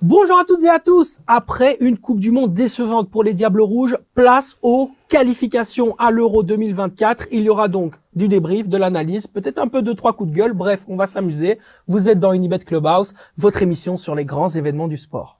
Bonjour à toutes et à tous. Après une Coupe du Monde décevante pour les Diables Rouges, place aux qualifications à l'Euro 2024. Il y aura donc du débrief, de l'analyse, peut-être un peu de trois coups de gueule. Bref, on va s'amuser. Vous êtes dans Unibet Clubhouse, votre émission sur les grands événements du sport.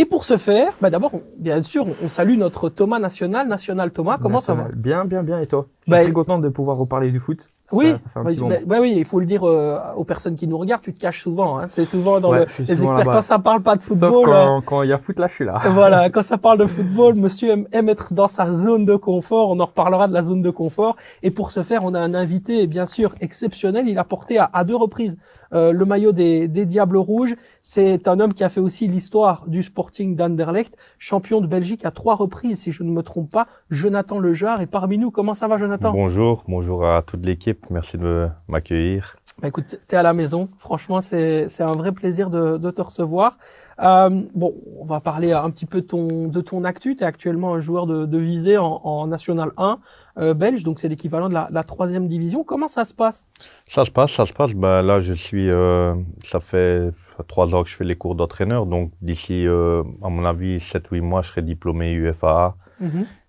Et pour ce faire, bah d'abord, bien sûr, on salue notre Thomas national, national Thomas. Comment ça va Bien, bien, bien. Et toi bah, très bah, content de pouvoir reparler du foot. Oui, bah, bah, oui, il faut le dire euh, aux personnes qui nous regardent, tu te caches souvent. Hein. C'est souvent dans les experts quand ça parle pas de football. Euh, quand, il y a foot, là, je suis là. voilà, quand ça parle de football, Monsieur aime, être dans sa zone de confort. On en reparlera de la zone de confort. Et pour ce faire, on a un invité, bien sûr, exceptionnel. Il a porté à, deux reprises euh, le maillot des, des Diables Rouges. C'est un homme qui a fait aussi l'histoire du Sporting d'Anderlecht, champion de Belgique à trois reprises, si je ne me trompe pas. Jonathan Lejar est parmi nous. Comment ça va, Jonathan Bonjour, bonjour à toute l'équipe. Merci de m'accueillir. Bah, écoute, tu es à la maison. Franchement, c'est un vrai plaisir de, te recevoir. Euh, bon, on va parler un petit peu ton, de ton actu. Tu es actuellement un joueur de, visée en, National 1 euh, belge, donc c'est l'équivalent de la, troisième division. Comment ça se passe Ça se passe, ça se passe. Ben, là, je suis, euh, ça fait trois ans que je fais les cours d'entraîneur, donc d'ici, à mon avis, 7-8 mois, je serai diplômé UFAA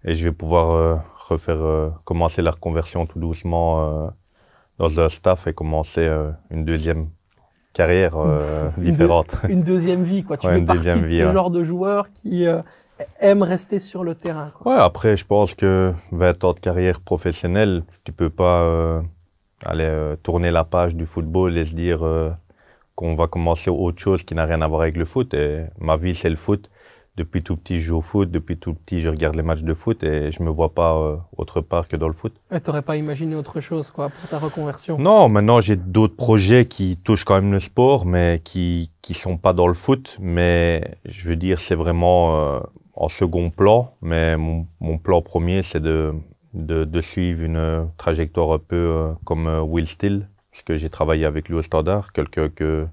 et je vais pouvoir euh, refaire euh, commencer la reconversion tout doucement euh, dans un staff et commencer une deuxième carrière différente. une deuxième vie, quoi. Tu ouais, fais partie de ce genre de joueur qui aime rester sur le terrain. Ouais, après, je pense que 20 ans de carrière professionnelle, tu peux pas aller tourner la page du football et se dire qu'on va commencer autre chose qui n'a rien à voir avec le foot. Et ma vie, c'est le foot depuis tout petit, je joue au foot. Depuis tout petit, je regarde les matchs de foot et je me vois pas euh, autre part que dans le foot. Tu n'aurais pas imaginé autre chose, quoi, pour ta reconversion Non, maintenant j'ai d'autres projets qui touchent quand même le sport, mais qui ne sont pas dans le foot. Mais je veux dire, c'est vraiment euh, en second plan. Mais mon, plan premier, c'est de, de, suivre une trajectoire un peu euh, comme Will Steele, parce que j'ai travaillé avec lui au Standard, quelqu'un que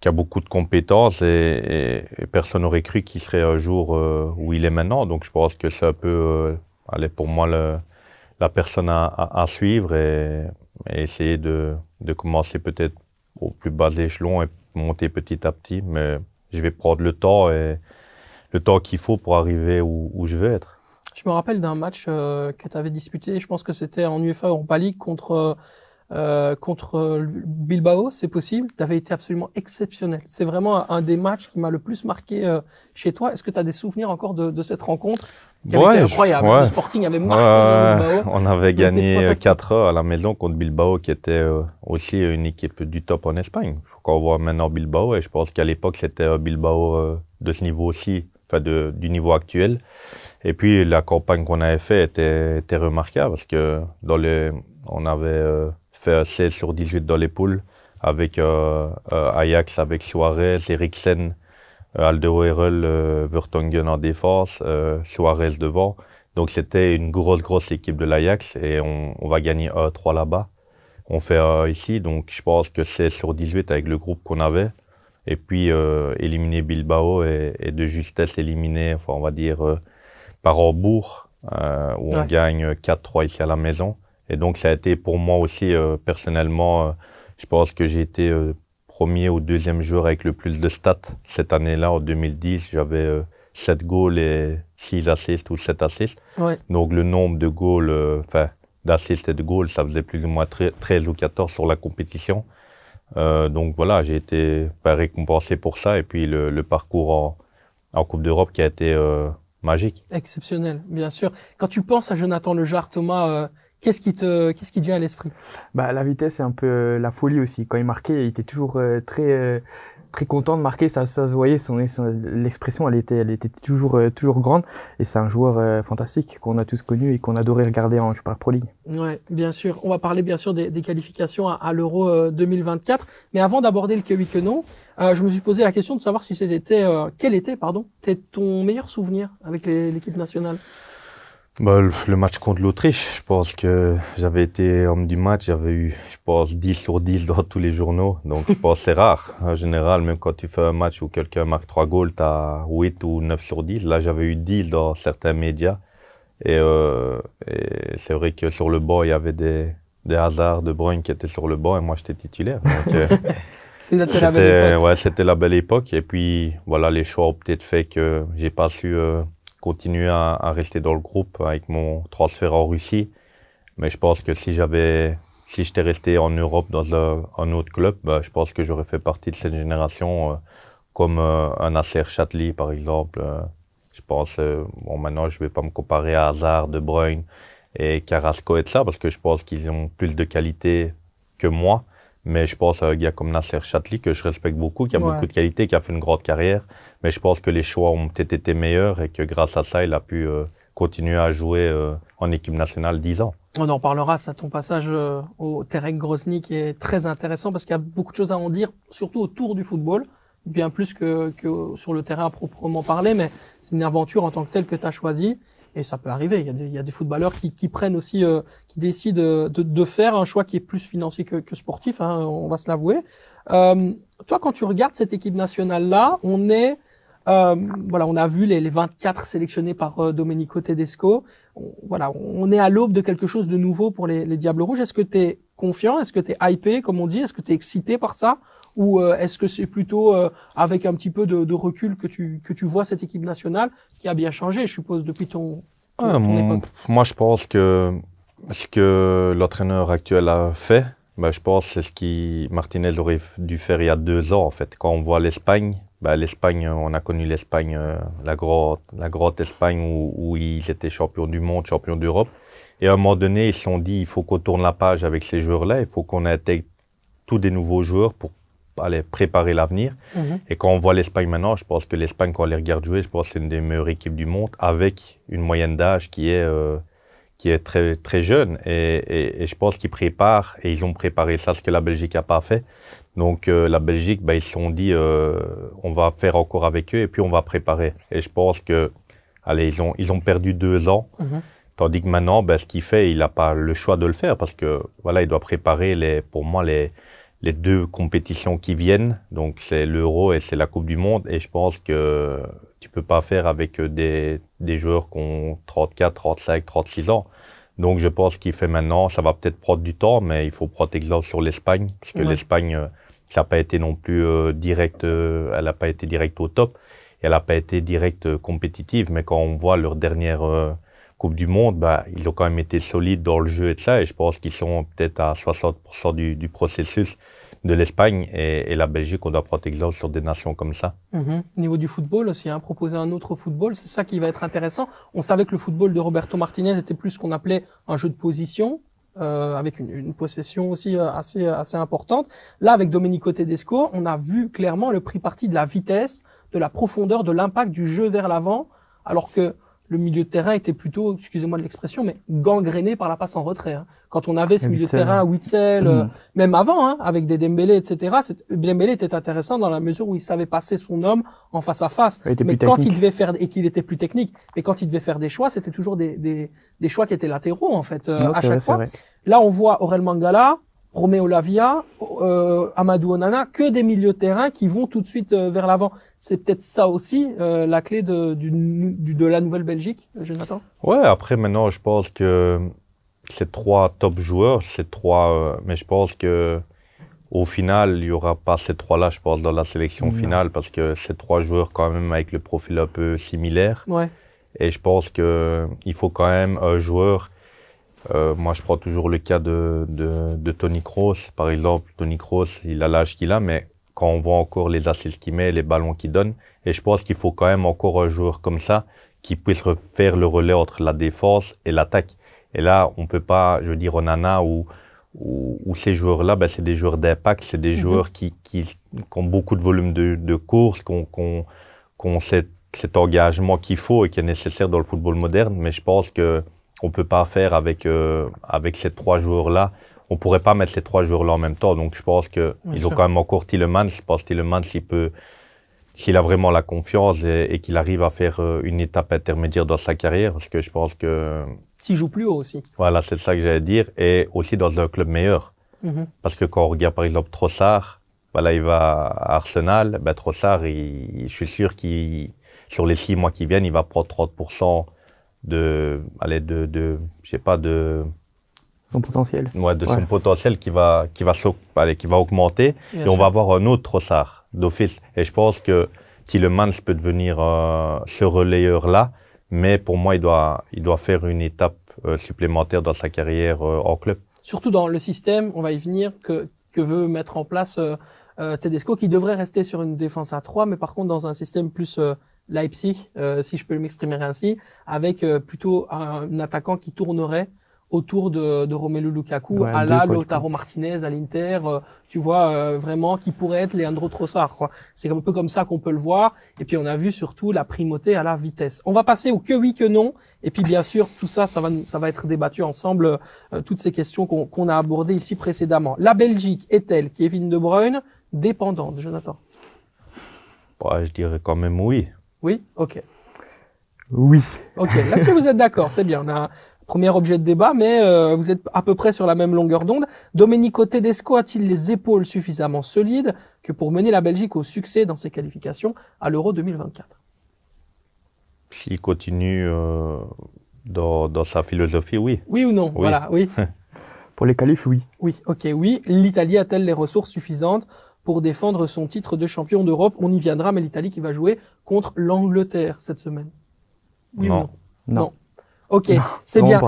qui a beaucoup de compétences et, personne n'aurait cru qu'il serait un jour euh, où il est maintenant. Donc je pense que c'est un peu, pour moi, la personne à, suivre et, essayer de, de commencer peut-être au plus bas échelon et monter petit à petit. Mais je vais prendre le temps et le temps qu'il faut pour arriver où, je veux être. Je me rappelle d'un match euh, que tu avais disputé, je pense que c'était en UEFA Europa League contre euh, euh, contre Bilbao, c'est possible. Tu avais été absolument exceptionnel. C'est vraiment un des matchs qui m'a le plus marqué euh, chez toi. Est-ce que tu as des souvenirs encore de, de cette rencontre Oui, incroyable Le Sporting avait marqué Bilbao. On avait gagné 4 euh, heures à la maison contre Bilbao, qui était aussi une équipe du top en Espagne. Quand on voit maintenant Bilbao, et je pense qu'à l'époque, c'était Bilbao de ce niveau aussi. Enfin du niveau actuel. Et puis la campagne qu'on avait faite était, était, remarquable parce que dans les, on avait fait 16 sur 18 dans les poules, avec euh, euh, Ajax, avec Suarez, Eriksen, euh, Aldo Herel, Vertonghen en défense, Suarez devant. Donc c'était une grosse, grosse équipe de l'Ajax et on, va gagner 3 là-bas. On fait ici, donc je pense que 16 sur 18 avec le groupe qu'on avait. Et puis éliminer Bilbao et, de justesse éliminer, enfin on va dire, par où on gagne 4-3 ici à la maison. Et donc, ça a été pour moi aussi, euh, personnellement, euh, je pense que j'ai été euh, premier ou deuxième joueur avec le plus de stats cette année-là, en 2010. J'avais 7 goals et 6 assists ou 7 assists. Donc, le nombre de goals, enfin, d'assists et de goals, ça faisait plus ou moins 13 ou 14 sur la compétition. donc voilà, j'ai été ben, récompensé pour ça. Et puis le, parcours en, Coupe d'Europe qui a été magique. Exceptionnel, bien sûr. Quand tu penses à Jonathan Lejar, Thomas, Qu'est-ce qui te, qu'est-ce qui vient à l'esprit Bah la vitesse et un peu euh, la folie aussi. Quand il marquait, il était toujours euh, très euh, très content de marquer. Ça, ça se voyait, son, son l'expression, elle était, elle était toujours toujours grande. Et c'est un joueur fantastique qu'on a tous connu et qu'on adorait regarder en parle Pro League. Ouais, bien sûr. On va parler bien sûr des, des qualifications à, à l'Euro 2024. Mais avant d'aborder le que oui que non, je me suis posé la question de savoir si c'était quel était pardon, était ton meilleur souvenir avec l'équipe nationale. Bah, le match contre l'Autriche, je pense que j'avais été homme du match, j'avais eu, je pense, 10 sur 10 dans tous les journaux. Donc, je pense que c'est rare. En général, même quand tu fais un match où quelqu'un marque 3 goals, tu as 8 ou 9 sur 10. Là, j'avais eu 10 dans certains médias. Euh, et, c'est vrai que sur le banc, il y avait des, des hasards de Bruyne qui étaient sur le banc et moi, j'étais titulaire. Euh, c'était la belle époque. Ouais, c'était la belle époque. Et puis, voilà, les choix ont peut-être fait que j'ai pas su. Euh, continuer à, à, rester dans le groupe avec mon transfert en Russie. Mais je pense que si j'avais, si j'étais resté en Europe dans un, autre club, bah, je pense que j'aurais fait partie de cette génération, euh, comme euh, un Acer Châtely par exemple. Euh, je pense, bon maintenant je vais pas me comparer à Hazard, De Bruyne et Carrasco et tout ça parce que je pense qu'ils ont plus de qualité que moi. Mais je pense à un gars comme Nasser Chatli, que je respecte beaucoup, qui a beaucoup de qualités, qui a fait une grande carrière. Mais je pense que les choix ont peut-être été meilleurs et que grâce à ça, il a pu euh, continuer à jouer euh, en équipe nationale 10 ans. On en parlera, ça, ton passage euh, au Terek Grozny qui est très intéressant parce qu'il y a beaucoup de choses à en dire, surtout autour du football, bien plus que, sur le terrain à proprement parler. Mais c'est une aventure en tant que telle que tu as choisi. Et ça peut arriver. Il y a des, footballeurs qui, prennent aussi, euh, qui décident euh, de, faire un choix qui est plus financier que, sportif. Hein, on va se l'avouer. Euh, toi, quand tu regardes cette équipe nationale là, on est euh, voilà, on a vu les, 24 sélectionnés par euh, Domenico Tedesco. On, voilà, on est à l'aube de quelque chose de nouveau pour les, Diables Rouges. Est-ce que tu es confiant Est-ce que tu es hypé, comme on dit Est-ce que tu es excité par ça Ou euh, est-ce que c'est plutôt avec un petit peu de, recul que tu, que tu vois cette équipe nationale qui a bien changé, je suppose, depuis ton, ah, époque Moi, je pense que ce que l'entraîneur actuel a fait, ben, je pense c'est ce que Martinez aurait dû faire il y a deux ans, en fait. Quand on voit l'Espagne bah, l'Espagne, euh, on a connu l'Espagne, euh, la grotte, la grotte Espagne où, ils étaient champions du monde, champions d'Europe. Et à un moment donné, ils se sont dit, il faut qu'on tourne la page avec ces joueurs-là, il faut qu'on intègre tous des nouveaux joueurs pour aller préparer l'avenir. Mhm. Et quand on voit l'Espagne maintenant, je pense que l'Espagne, quand on les regarde jouer, je pense que c'est une des meilleures équipes du monde, avec une moyenne d'âge qui est euh, qui est très très jeune. Et, et, et je pense qu'ils préparent et ils ont préparé ça, ce que la Belgique n'a pas fait. Donc euh, la Belgique, bah, ils se sont dit, euh, on va faire encore avec eux et puis on va préparer. Et je pense que, allez, ils ont, perdu deux ans, mhm. tandis que maintenant, bah, ce qu'il fait, il n'a pas le choix de le faire parce que voilà, il doit préparer les, pour moi les, deux compétitions qui viennent. Donc c'est l'Euro et c'est la Coupe du Monde. Et je pense que tu peux pas faire avec euh, des, des joueurs qui ont 34, 35, 36 ans. Donc, je pense qu'il fait maintenant, ça va peut-être prendre du temps, mais il faut prendre exemple sur l'Espagne, parce que l'Espagne, euh, ça n'a pas été non plus euh, direct, euh, elle n'a pas été directe au top, et elle n'a pas été directe compétitive, mais quand on voit leur dernière Coupe du Monde, bah, ils ont quand même été solides dans le jeu et tout ça, et je pense qu'ils sont peut-être à 60% du processus de l'Espagne et, et, la Belgique, on doit prendre exemple sur des nations comme ça. Au mhm. niveau du football aussi, hein, proposer un autre football, c'est ça qui va être intéressant. On savait que le football de Roberto Martinez était plus ce qu'on appelait un jeu de position, euh, avec une, une, possession aussi euh, assez euh, assez importante. Là, avec Domenico Tedesco, on a vu clairement le prix parti de la vitesse, de la profondeur, de l'impact du jeu vers l'avant, alors que le milieu de terrain était plutôt, excusez-moi de l'expression, mais gangréné par la passe en retrait. Hein. Quand on avait ce milieu de terrain, Witzel, euh, mm. même avant, hein, avec des Dembélé, etc. Dembélé était intéressant dans la mesure où il savait passer son homme en face à face. mais quand il devait faire et qu'il était plus technique, mais quand il devait faire des choix, c'était toujours des, des, choix qui étaient latéraux en fait euh, à chaque fois. Là, on voit Aurel Mangala Roméo Lavia, euh, Amadou Onana, que des milieux de terrain qui vont tout de suite euh, vers l'avant. C'est peut-être ça aussi euh, la clé de, du, de la Nouvelle-Belgique, Jonathan Ouais, après maintenant, je pense que ces trois top joueurs, ces trois, mais je pense que au final, il n'y aura pas ces trois-là, je pense, dans la sélection finale, parce que ces trois joueurs, quand même, avec le profil un peu similaire. Ouais. Et je pense qu'il faut quand même un joueur euh, moi, je prends toujours le cas de, de, de Tony Kroos. Par exemple, Tony Kroos, il a l'âge qu'il a, mais quand on voit encore les assises qu'il met, les ballons qu'il donne, et je pense qu'il faut quand même encore un joueur comme ça qui puisse refaire le relais entre la défense et l'attaque. Et là, on peut pas, je veux dire, Onana ou, ou, ces joueurs-là, ben, c'est des joueurs d'impact, c'est des mhm. joueurs qui, qui, ont beaucoup de volume de, de course, qui ont, cet engagement qu'il faut et qui est nécessaire dans le football moderne. Mais je pense que ne peut pas faire avec, euh, avec ces trois joueurs-là. On pourrait pas mettre ces trois joueurs-là en même temps. Donc, je pense qu'ils ont quand même encore Tillemans. Je pense que Tillemans, peut, s'il a vraiment la confiance et, qu'il arrive à faire euh, une étape intermédiaire dans sa carrière, parce que je pense que. S'il joue plus haut aussi. Voilà, c'est ça que j'allais dire. Et aussi dans un club meilleur. Mm-hmm. Parce que quand on regarde par exemple Trossard, voilà, il va à Arsenal. Ben, Trossard, il, je suis sûr qu'il, sur les six mois qui viennent, il va prendre 30% de, allez, de, de je sais pas, de son potentiel. Ouais, de son potentiel qui va, qui va, qui va augmenter. et on va avoir un autre sar d'office. Et je pense que Tillemans peut devenir euh, ce relayeur-là. Mais pour moi, il doit, il doit faire une étape euh, supplémentaire dans sa carrière en euh, club. Surtout dans le système, on va y venir, que, que veut mettre en place Tedesco, qui devrait rester sur une défense à 3, mais par contre dans un système plus Leipzig, euh, si je peux m'exprimer ainsi, avec euh, plutôt un, attaquant qui tournerait autour de, de Romelu Lukaku, à la Lautaro Martinez, à l'Inter, euh, tu vois, vraiment, qui pourrait être Leandro Trossard. Quoi. C'est un peu comme ça qu'on peut le voir. Et puis on a vu surtout la primauté à la vitesse. On va passer au que oui, que non. Et puis bien sûr, tout ça, ça va, ça va être débattu ensemble, toutes ces questions qu'on, a abordées ici précédemment. La Belgique est-elle, Kevin De Bruyne, dépendante, Jonathan bah, Je dirais quand même oui. Oui Ok. Oui. Ok, là-dessus vous êtes d'accord, c'est bien. On a un premier objet de débat, mais euh, vous êtes à peu près sur la même longueur d'onde. Domenico Tedesco a-t-il les épaules suffisamment solides que pour mener la Belgique au succès dans ses qualifications à l'Euro 2024 S'il continue euh, dans, sa philosophie, oui. Oui ou non Voilà, oui. pour les qualifs, oui. Oui, ok, oui. L'Italie a-t-elle les ressources suffisantes pour défendre son titre de champion d'Europe. On y viendra, mais l'Italie qui va jouer contre l'Angleterre cette semaine. non, non. Ok, c'est bien.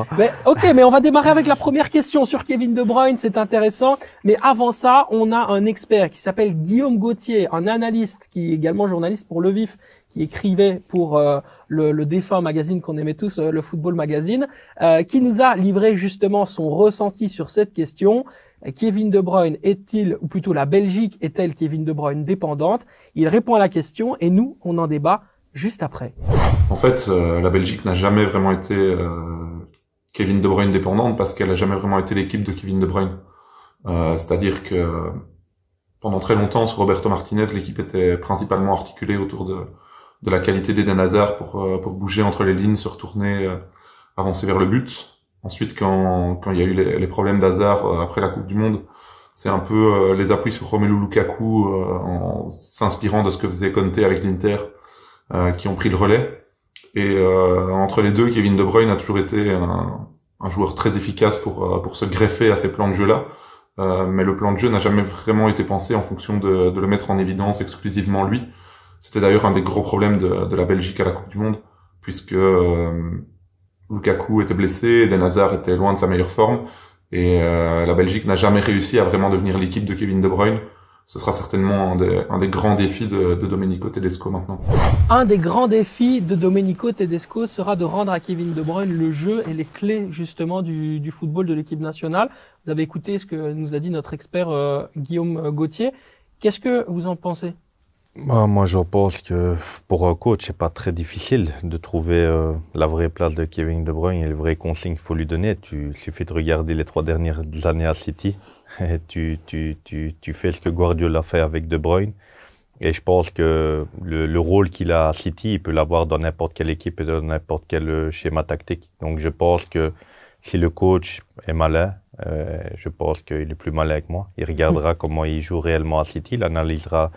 ok, mais on va démarrer avec la première question sur Kevin De Bruyne, c'est intéressant. Mais avant ça, on a un expert qui s'appelle Guillaume Gauthier, un analyste qui est également journaliste pour Le Vif, qui écrivait pour euh, le, le, défunt magazine qu'on aimait tous, euh, le Football Magazine, euh, qui nous a livré justement son ressenti sur cette question. Kevin De Bruyne est-il, ou plutôt la Belgique est-elle Kevin De Bruyne dépendante Il répond à la question et nous, on en débat juste après. En fait, euh, la Belgique n'a jamais vraiment été euh, Kevin De Bruyne dépendante parce qu'elle n'a jamais vraiment été l'équipe de Kevin De Bruyne. Euh, c'est-à-dire que pendant très longtemps, sous Roberto Martinez, l'équipe était principalement articulée autour de, de la qualité d'Eden Hazard pour, pour bouger entre les lignes, se retourner, avancer vers le but. Ensuite, quand, il y a eu les, les problèmes d'Hazard après la Coupe du Monde, c'est un peu les appuis sur Romelu Lukaku en s'inspirant de ce que faisait Conte avec l'Inter euh, qui ont pris le relais. Et euh, entre les deux, Kevin De Bruyne a toujours été un, un joueur très efficace pour euh, pour se greffer à ces plans de jeu là. Euh, mais le plan de jeu n'a jamais vraiment été pensé en fonction de, de le mettre en évidence exclusivement lui. C'était d'ailleurs un des gros problèmes de, de, la Belgique à la Coupe du Monde, puisque Lukaku était blessé, Eden Hazard était loin de sa meilleure forme, et euh, la Belgique n'a jamais réussi à vraiment devenir l'équipe de Kevin De Bruyne ce sera certainement un des, grands défis de, Domenico Tedesco maintenant. Un des grands défis de Domenico Tedesco sera de rendre à Kevin De Bruyne le jeu et les clés justement du, football de l'équipe nationale. Vous avez écouté ce que nous a dit notre expert euh, Guillaume Gauthier. Qu'est-ce que vous en pensez bah, moi, je pense que pour un coach, c'est pas très difficile de trouver euh, la vraie place de Kevin De Bruyne et les vraies consignes qu'il faut lui donner. Tu, il suffit de regarder les trois dernières années à City. Et tu, tu, tu, tu, fais ce que Guardiola fait avec De Bruyne. Et je pense que le, rôle qu'il a à City, il peut l'avoir dans n'importe quelle équipe et dans n'importe quel euh, schéma tactique. Donc, je pense que si le coach est malin, euh, je pense qu'il est plus malin que moi. Il regardera hmm. comment il joue réellement à City, il analysera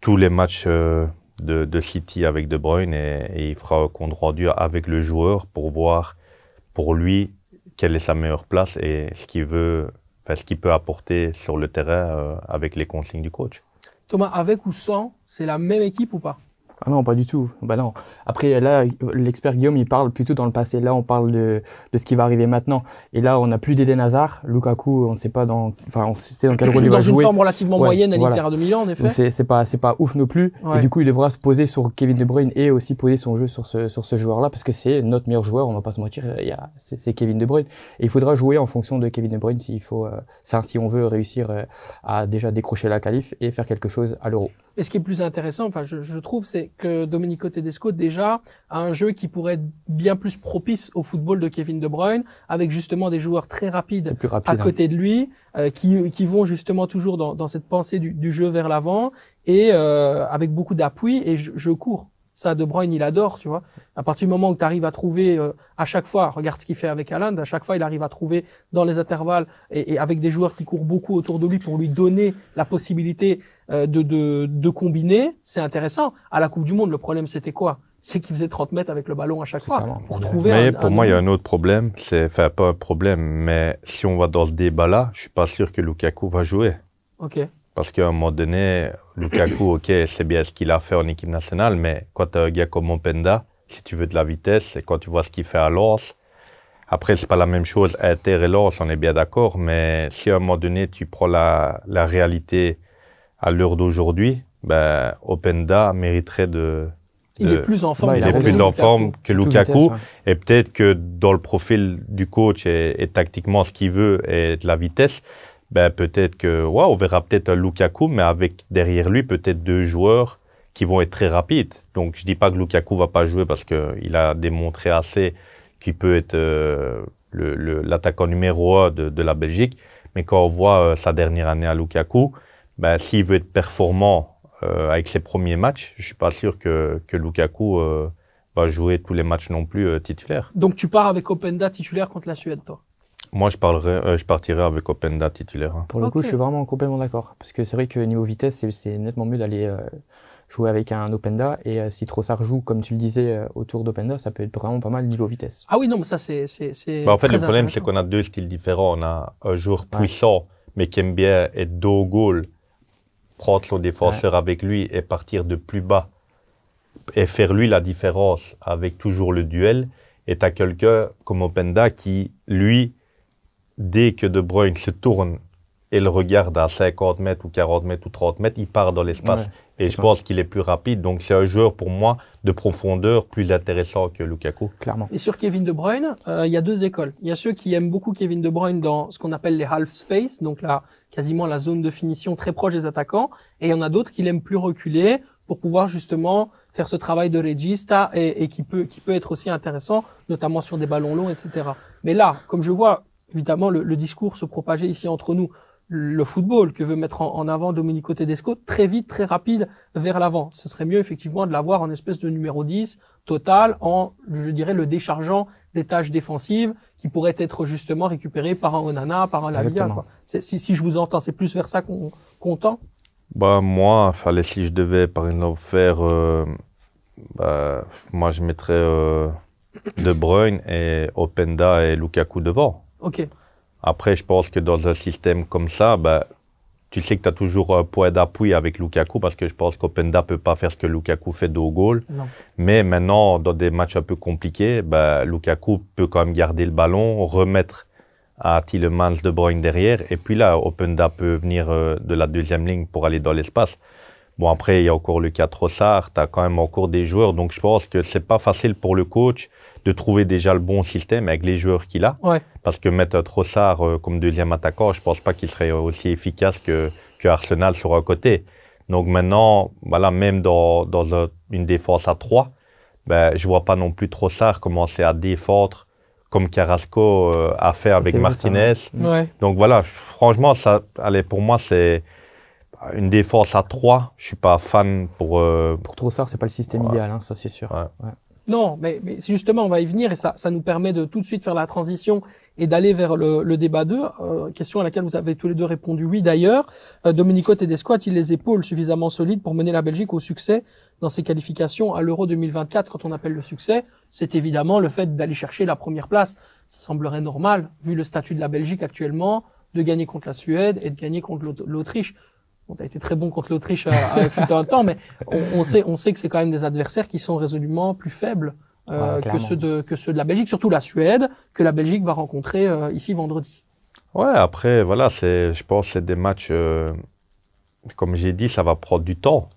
tous les matchs euh, de, City avec De Bruyne et, il fera un compte dur avec le joueur pour voir pour lui quelle est sa meilleure place et ce qu'il veut, ce qu'il peut apporter sur le terrain euh, avec les consignes du coach. Thomas, avec ou sans, c'est la même équipe ou pas ah non, pas du tout. Bah non. Après, là, l'expert Guillaume, il parle plutôt dans le passé. Là, on parle de, de ce qui va arriver maintenant. Et là, on n'a plus d'Eden Hazard. Lukaku, on ne sait pas dans, enfin, on sait dans quel rôle il va jouer. Dans une forme relativement moyenne à l'intérieur de Milan, en effet. C'est pas, c'est pas ouf non plus. du coup, il devra se poser sur Kevin De Bruyne et aussi poser son jeu sur ce, sur ce joueur-là parce que c'est notre meilleur joueur. On ne va pas se mentir. Il y a, c'est Kevin De Bruyne. Et il faudra jouer en fonction de Kevin De Bruyne s'il faut, euh, si on veut réussir euh, à déjà décrocher la qualif et faire quelque chose à l'Euro. Et ce qui est plus intéressant, enfin, je, trouve, c'est que Domenico Tedesco déjà a un jeu qui pourrait être bien plus propice au football de Kevin De Bruyne, avec justement des joueurs très rapides à hein. côté de lui, euh, qui, qui vont justement toujours dans, cette pensée du, jeu vers l'avant et euh, avec beaucoup d'appui. Et je, je cours ça, De Bruyne, il adore, tu vois. À partir du moment où tu arrives à trouver euh, à chaque fois, regarde ce qu'il fait avec Alain, à chaque fois, il arrive à trouver dans les intervalles et, avec des joueurs qui courent beaucoup autour de lui pour lui donner la possibilité euh, de, de, combiner, c'est intéressant. À la Coupe du Monde, le problème, c'était quoi c'est qu'il faisait 30 mètres avec le ballon à chaque fois pour trouver Mais pour moi, il y a un autre problème. C'est, enfin, pas un problème, mais si on va dans ce débat-là, je suis pas sûr que Lukaku va jouer. Ok. Parce qu'à un moment donné, Lukaku, ok, c'est bien ce qu'il a fait en équipe nationale, mais quand tu as un gars comme Openda, si tu veux de la vitesse, et quand tu vois ce qu'il fait à Lens, après, c'est pas la même chose à Inter et Lens, on est bien d'accord, mais si à un moment donné, tu prends la, la réalité à l'heure d'aujourd'hui, ben, Openda mériterait de, Il est plus en forme, il est plus en forme que Lukaku. Et peut-être que dans le profil du coach et, tactiquement ce qu'il veut est de la vitesse, ben peut-être que on verra peut-être un Lukaku, mais avec derrière lui peut-être deux joueurs qui vont être très rapides. Donc je dis pas que Lukaku va pas jouer parce qu'il il a démontré assez qu'il peut être euh, l'attaquant numéro un de, de, la Belgique. Mais quand on voit euh, sa dernière année à Lukaku, ben, s'il veut être performant euh, avec ses premiers matchs, je suis pas sûr que, que Lukaku va jouer tous les matchs non plus titulaire. Donc tu pars avec Openda titulaire contre la Suède, toi moi, je, parlerai, euh, je partirai avec Openda titulaire. Hein. Pour le coup, je suis vraiment complètement d'accord. Parce que c'est vrai que niveau vitesse, c'est nettement mieux d'aller euh, jouer avec un Openda. Et euh, si si ça joue, comme tu le disais, autour d'Openda, ça peut être vraiment pas mal niveau vitesse. Ah oui, non, mais ça, c'est. Bah, en fait, le problème, c'est qu'on a deux styles différents. On a un joueur puissant, mais qui aime bien être dos au goal, prendre son défenseur avec lui et partir de plus bas. Et faire lui la différence avec toujours le duel. Et tu as quelqu'un comme Openda qui, lui, dès que De Bruyne se tourne et le regarde à 50 mètres ou 40 mètres ou 30 mètres, il part dans l'espace. et je pense qu'il est plus rapide. Donc c'est un joueur pour moi de profondeur plus intéressant que Lukaku. Clairement. Et sur Kevin De Bruyne, euh, il y a deux écoles. Il y a ceux qui aiment beaucoup Kevin De Bruyne dans ce qu'on appelle les half space, donc là quasiment la zone de finition très proche des attaquants. Et il y en a d'autres qui l'aiment plus reculer pour pouvoir justement faire ce travail de regista et, et qui peut qui peut être aussi intéressant, notamment sur des ballons longs, etc. Mais là, comme je vois évidemment le, discours se propageait ici entre nous le football que veut mettre en, avant Domenico Tedesco très vite très rapide vers l'avant ce serait mieux effectivement de l'avoir en espèce de numéro 10 total en je dirais le déchargeant des tâches défensives qui pourraient être justement récupérées par un Onana par un Lavia Si, si je vous entends c'est plus vers ça qu'on tend bah moi fallait si je devais par exemple faire euh, bah, moi je mettrais euh, De Bruyne et Openda et Lukaku devant Ok. Après, je pense que dans un système comme ça, ben, tu sais que tu as toujours un point d'appui avec Lukaku parce que je pense qu'Openda ne peut pas faire ce que Lukaku fait de haut goal. Mais maintenant, dans des matchs un peu compliqués, ben, Lukaku peut quand même garder le ballon, remettre à Tillemans de Bruyne derrière. Et puis là, Openda peut venir euh, de la deuxième ligne pour aller dans l'espace. Bon, après, il y a encore le cas Trossard, tu as quand même encore des joueurs. Donc je pense que c'est pas facile pour le coach de trouver déjà le bon système avec les joueurs qu'il a. Parce que mettre Trossard euh, comme deuxième attaquant, je pense pas qu'il serait aussi efficace que, que Arsenal sur un côté. Donc maintenant, voilà, même dans, une défense à trois, ben, je vois pas non plus Trossard commencer à défendre comme Carrasco euh, a fait avec Martinez. Mm. Donc voilà, franchement, ça, allez, pour moi, c'est une défense à trois. Je suis pas fan pour. pour euh, pour Trossard, c'est pas le système idéal, hein, ça c'est sûr. Non, mais, mais, justement, on va y venir et ça, ça nous permet de tout de suite faire la transition et d'aller vers le, débat 2, euh, question à laquelle vous avez tous les deux répondu oui d'ailleurs. Euh, Domenico Tedesco a-t-il les épaules suffisamment solides pour mener la Belgique au succès dans ses qualifications à l'Euro 2024 Quand on appelle le succès, c'est évidemment le fait d'aller chercher la première place. Ça semblerait normal, vu le statut de la Belgique actuellement, de gagner contre la Suède et de gagner contre l'Autriche. Bon, a été très bon contre l'Autriche euh, à, à un temps, mais on, sait, on sait que c'est quand même des adversaires qui sont résolument plus faibles euh, que ceux de que ceux de la Belgique, surtout la Suède, que la Belgique va rencontrer euh, ici vendredi. Ouais, après voilà, c'est je pense c'est des matchs comme j'ai dit, ça va prendre du temps.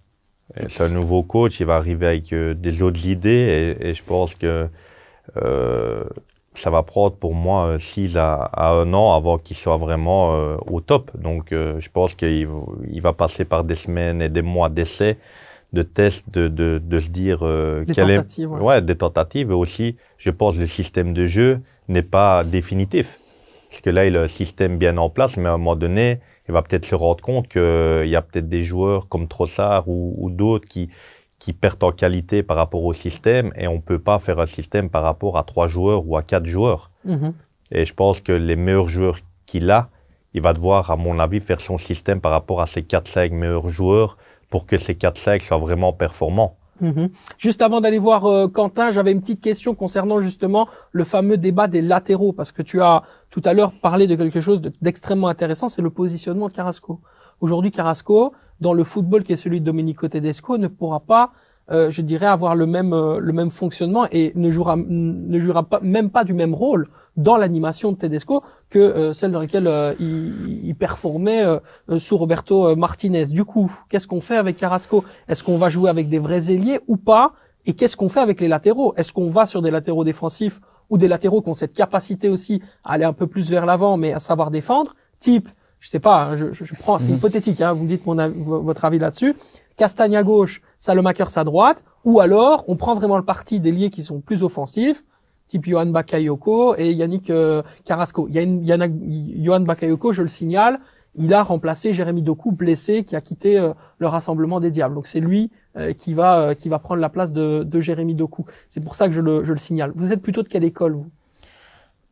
C'est un nouveau coach, il va arriver avec des autres idées et, et je pense que ça va prendre pour moi 6 euh, à, 1 un an avant qu'il soit vraiment euh, au top. Donc euh, je pense qu'il va passer par des semaines et des mois d'essais, de tests, de, de, de se dire... Euh, des tentatives. Est... Ouais. des tentatives. Et aussi, je pense que le système de jeu n'est pas définitif. Parce que là, il a un système bien en place, mais à un moment donné, il va peut-être se rendre compte qu'il y a peut-être des joueurs comme Trossard ou d'autres qui, qui perdent en qualité par rapport au système et on ne peut pas faire un système par rapport à trois joueurs ou à quatre joueurs. Mhm. Et je pense que les meilleurs joueurs qu'il a, il va devoir, à mon avis, faire son système par rapport à ses quatre, 5 meilleurs joueurs pour que ces quatre, 5 soient vraiment performants. Mhm. Juste avant d'aller voir euh, Quentin, j'avais une petite question concernant justement le fameux débat des latéraux, parce que tu as tout à l'heure parlé de quelque chose d'extrêmement intéressant, c'est le positionnement de Carrasco. Aujourd'hui, Carrasco, dans le football qui est celui de Domenico Tedesco, ne pourra pas, euh, je dirais, avoir le même euh, le même fonctionnement et ne jouera ne jouera pas même pas du même rôle dans l'animation de Tedesco que euh, celle dans laquelle il, il, performait sous Roberto Martinez. Du coup, qu'est-ce qu'on fait avec Carrasco Est-ce qu'on va jouer avec des vrais ailiers ou pas et qu'est-ce qu'on fait avec les latéraux Est-ce qu'on va sur des latéraux défensifs ou des latéraux qui ont cette capacité aussi à aller un peu plus vers l'avant, mais à savoir défendre, type je sais pas, hein, je, prends, c'est mhm. hypothétique, hein, vous me dites mon votre avis là-dessus. Castagne à gauche, Salomakers à droite, ou alors on prend vraiment le parti des liés qui sont plus offensifs, type Johan Bakayoko et Yannick euh, Carrasco. Il y Johan Bakayoko, je le signale, il a remplacé Jérémy Doku blessé qui a quitté euh, le rassemblement des diables. Donc c'est lui euh, qui va qui va prendre la place de, de Jérémy Doku. C'est pour ça que je le, je le signale. Vous êtes plutôt de quelle école vous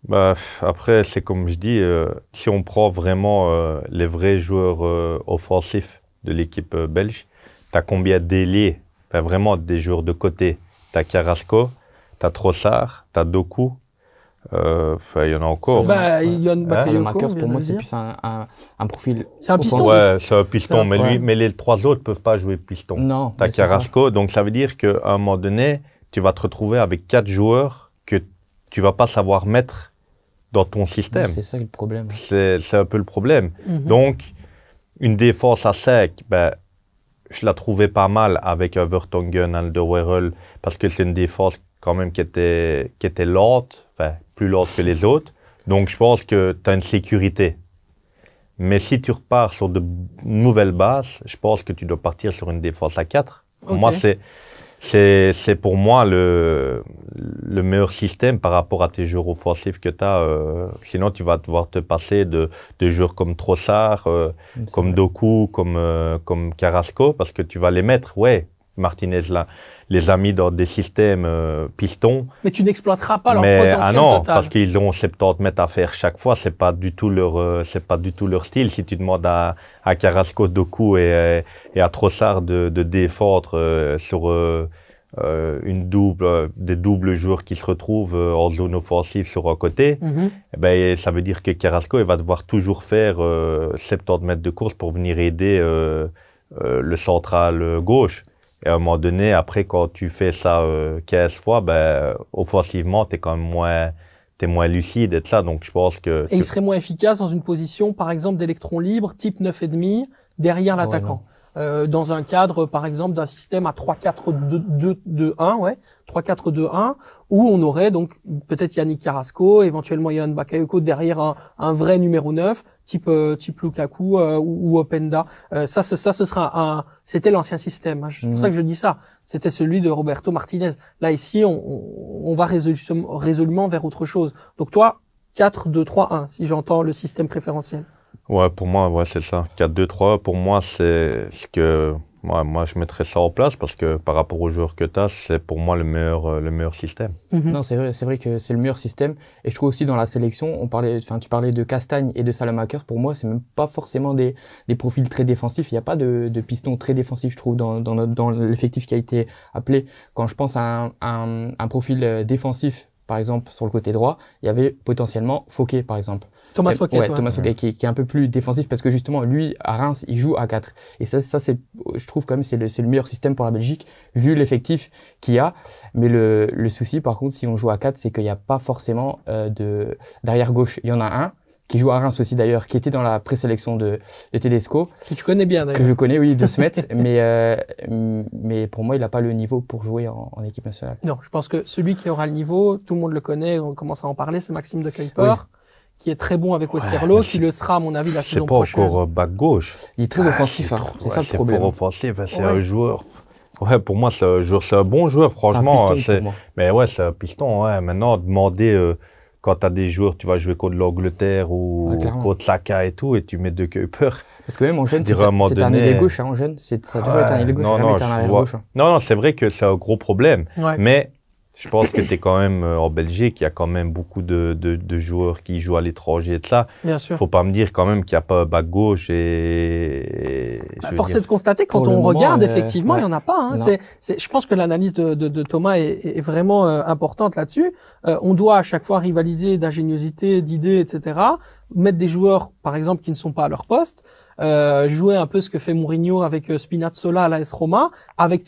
bah, après, c'est comme je dis, euh, si on prend vraiment euh, les vrais joueurs euh, offensifs de l'équipe belge, tu as combien d'ailiers bah, Vraiment des joueurs de côté. Tu as Carrasco, tu as Trossard, tu as Doku. Il y en a encore. Bah, hein. y en, a pour moi, c'est plus un, profil. C'est un piston. Ouais, c'est un piston. mais, mais les trois autres peuvent pas jouer piston. Non. Carrasco, donc ça veut dire qu'à un moment donné, tu vas te retrouver avec quatre joueurs que tu vas pas savoir mettre dans ton système. C'est ça le problème. C'est un peu le problème. Mhm. Donc, une défense à sec, ben, je la trouvais pas mal avec Vertonghen, Alderweireld, parce que c'est une défense quand même qui était, qui était lente, enfin, plus lente que les autres. Donc, je pense que tu as une sécurité. Mais si tu repars sur de nouvelles bases, je pense que tu dois partir sur une défense à 4. Moi, c'est c'est pour moi le, le meilleur système par rapport à tes joueurs offensifs que tu as. Euh, sinon, tu vas devoir te passer de, de joueurs comme Trossard, euh, comme Doku, comme, euh, comme Carrasco, parce que tu vas les mettre, ouais, Martinez là, les a mis dans des systèmes euh, pistons. Mais tu n'exploiteras pas leur mais, ah potentiel ah non, parce qu'ils ont 70 mètres à faire chaque fois. C'est pas du tout leur, euh, c'est pas du tout leur style. Si tu demandes à, Carrasco, Doku et, euh, et à Trossard de, défendre sur une double, des doubles joueurs qui se retrouvent en zone offensive sur un côté, mhm. eh ben, ça veut dire que Carrasco il va devoir toujours faire 70 mètres de course pour venir aider le central gauche. Et à un moment donné, après, quand tu fais ça euh, 15 fois, ben, offensivement, tu es quand même moins, es moins lucide et de ça. Donc, je pense que. Et il serait moins efficace dans une position, par exemple, d'électron libre, type 9,5, derrière ah l'attaquant euh, dans un cadre, par exemple, d'un système à 3-4-2-1, 2 ouais, 3-4-2-1, où on aurait donc peut-être Yannick Carrasco, éventuellement Yann Bakayoko derrière un, un, vrai numéro 9, type euh, type Lukaku euh, ou, ou, Openda. Euh, ça, ça, ce sera un, c'était l'ancien système. Hein. c'est pour mhm. ça que je dis ça. C'était celui de Roberto Martinez. Là ici, on, on, va résolument vers autre chose. Donc toi, 4-2-3-1, si j'entends le système préférentiel. Ouais, pour moi, ouais, c'est ça. 4-2-3, pour moi, c'est ce que. moi, je mettrais ça en place parce que par rapport aux joueurs que tu as, c'est pour moi le meilleur, euh, le meilleur système. Mhm. Non, c'est vrai, vrai, que c'est le meilleur système. Et je trouve aussi dans la sélection, on parlait, tu parlais de Castagne et de Salamaker. Pour moi, c'est même pas forcément des, des, profils très défensifs. Il n'y a pas de, de piston très défensif, je trouve, dans, dans, dans l'effectif qui a été appelé. Quand je pense à un, un profil euh, défensif par exemple, sur le côté droit, il y avait potentiellement Fouquet, par exemple. Thomas Fouquet, Thomas qui, est un peu plus défensif parce que justement, lui, à Reims, il joue à 4. Et ça, ça c'est, je trouve quand même, c'est le, meilleur système pour la Belgique, vu l'effectif qu'il y a. Mais le, souci, par contre, si on joue à 4, c'est qu'il n'y a pas forcément euh, de d'arrière gauche. Il y en a un, qui joue à Reims aussi d'ailleurs, qui était dans la présélection de, de, Tedesco. Que tu connais bien d'ailleurs. Que je connais, oui, de Smet, mais, euh, mais pour moi, il n'a pas le niveau pour jouer en, équipe nationale. Non, je pense que celui qui aura le niveau, tout le monde le connaît, on commence à en parler, c'est Maxime de Kuyper. qui est très bon avec Westerlo, qui le sera à mon avis la saison prochaine. C'est pas encore euh, back gauche. Il est très ah, offensif, hein. c'est ça le problème. offensif, hein. c'est un joueur Ouais, pour moi, c'est un, bon joueur, franchement. Hein, c'est mais ouais, c'est un piston. Ouais. Maintenant, demander euh, quand tu as des joueurs, tu vas jouer contre l'Angleterre ou ah, contre l'ACA et tout, et tu mets deux Kuiper. Parce que même en jeune, c'est donné... un ailier gauche, hein, en jeune, ça a ah toujours été un gauche, hein. non, non, c'est vrai que c'est un gros problème. Mais je pense que tu es quand même euh, en Belgique, il y a quand même beaucoup de, de, de joueurs qui jouent à l'étranger et de là. Bien sûr. Faut pas me dire quand même qu'il n'y a pas bac gauche et. Bah, force est de constater quand on regarde, effectivement, il y n'y en a pas. Hein. C'est, je pense que l'analyse de, de, de Thomas est, vraiment euh, importante là-dessus. Euh, on doit à chaque fois rivaliser d'ingéniosité, d'idées, etc. Mettre des joueurs, par exemple, qui ne sont pas à leur poste. Euh, jouer un peu ce que fait Mourinho avec euh, Spinazzola à la l'AS Roma, avec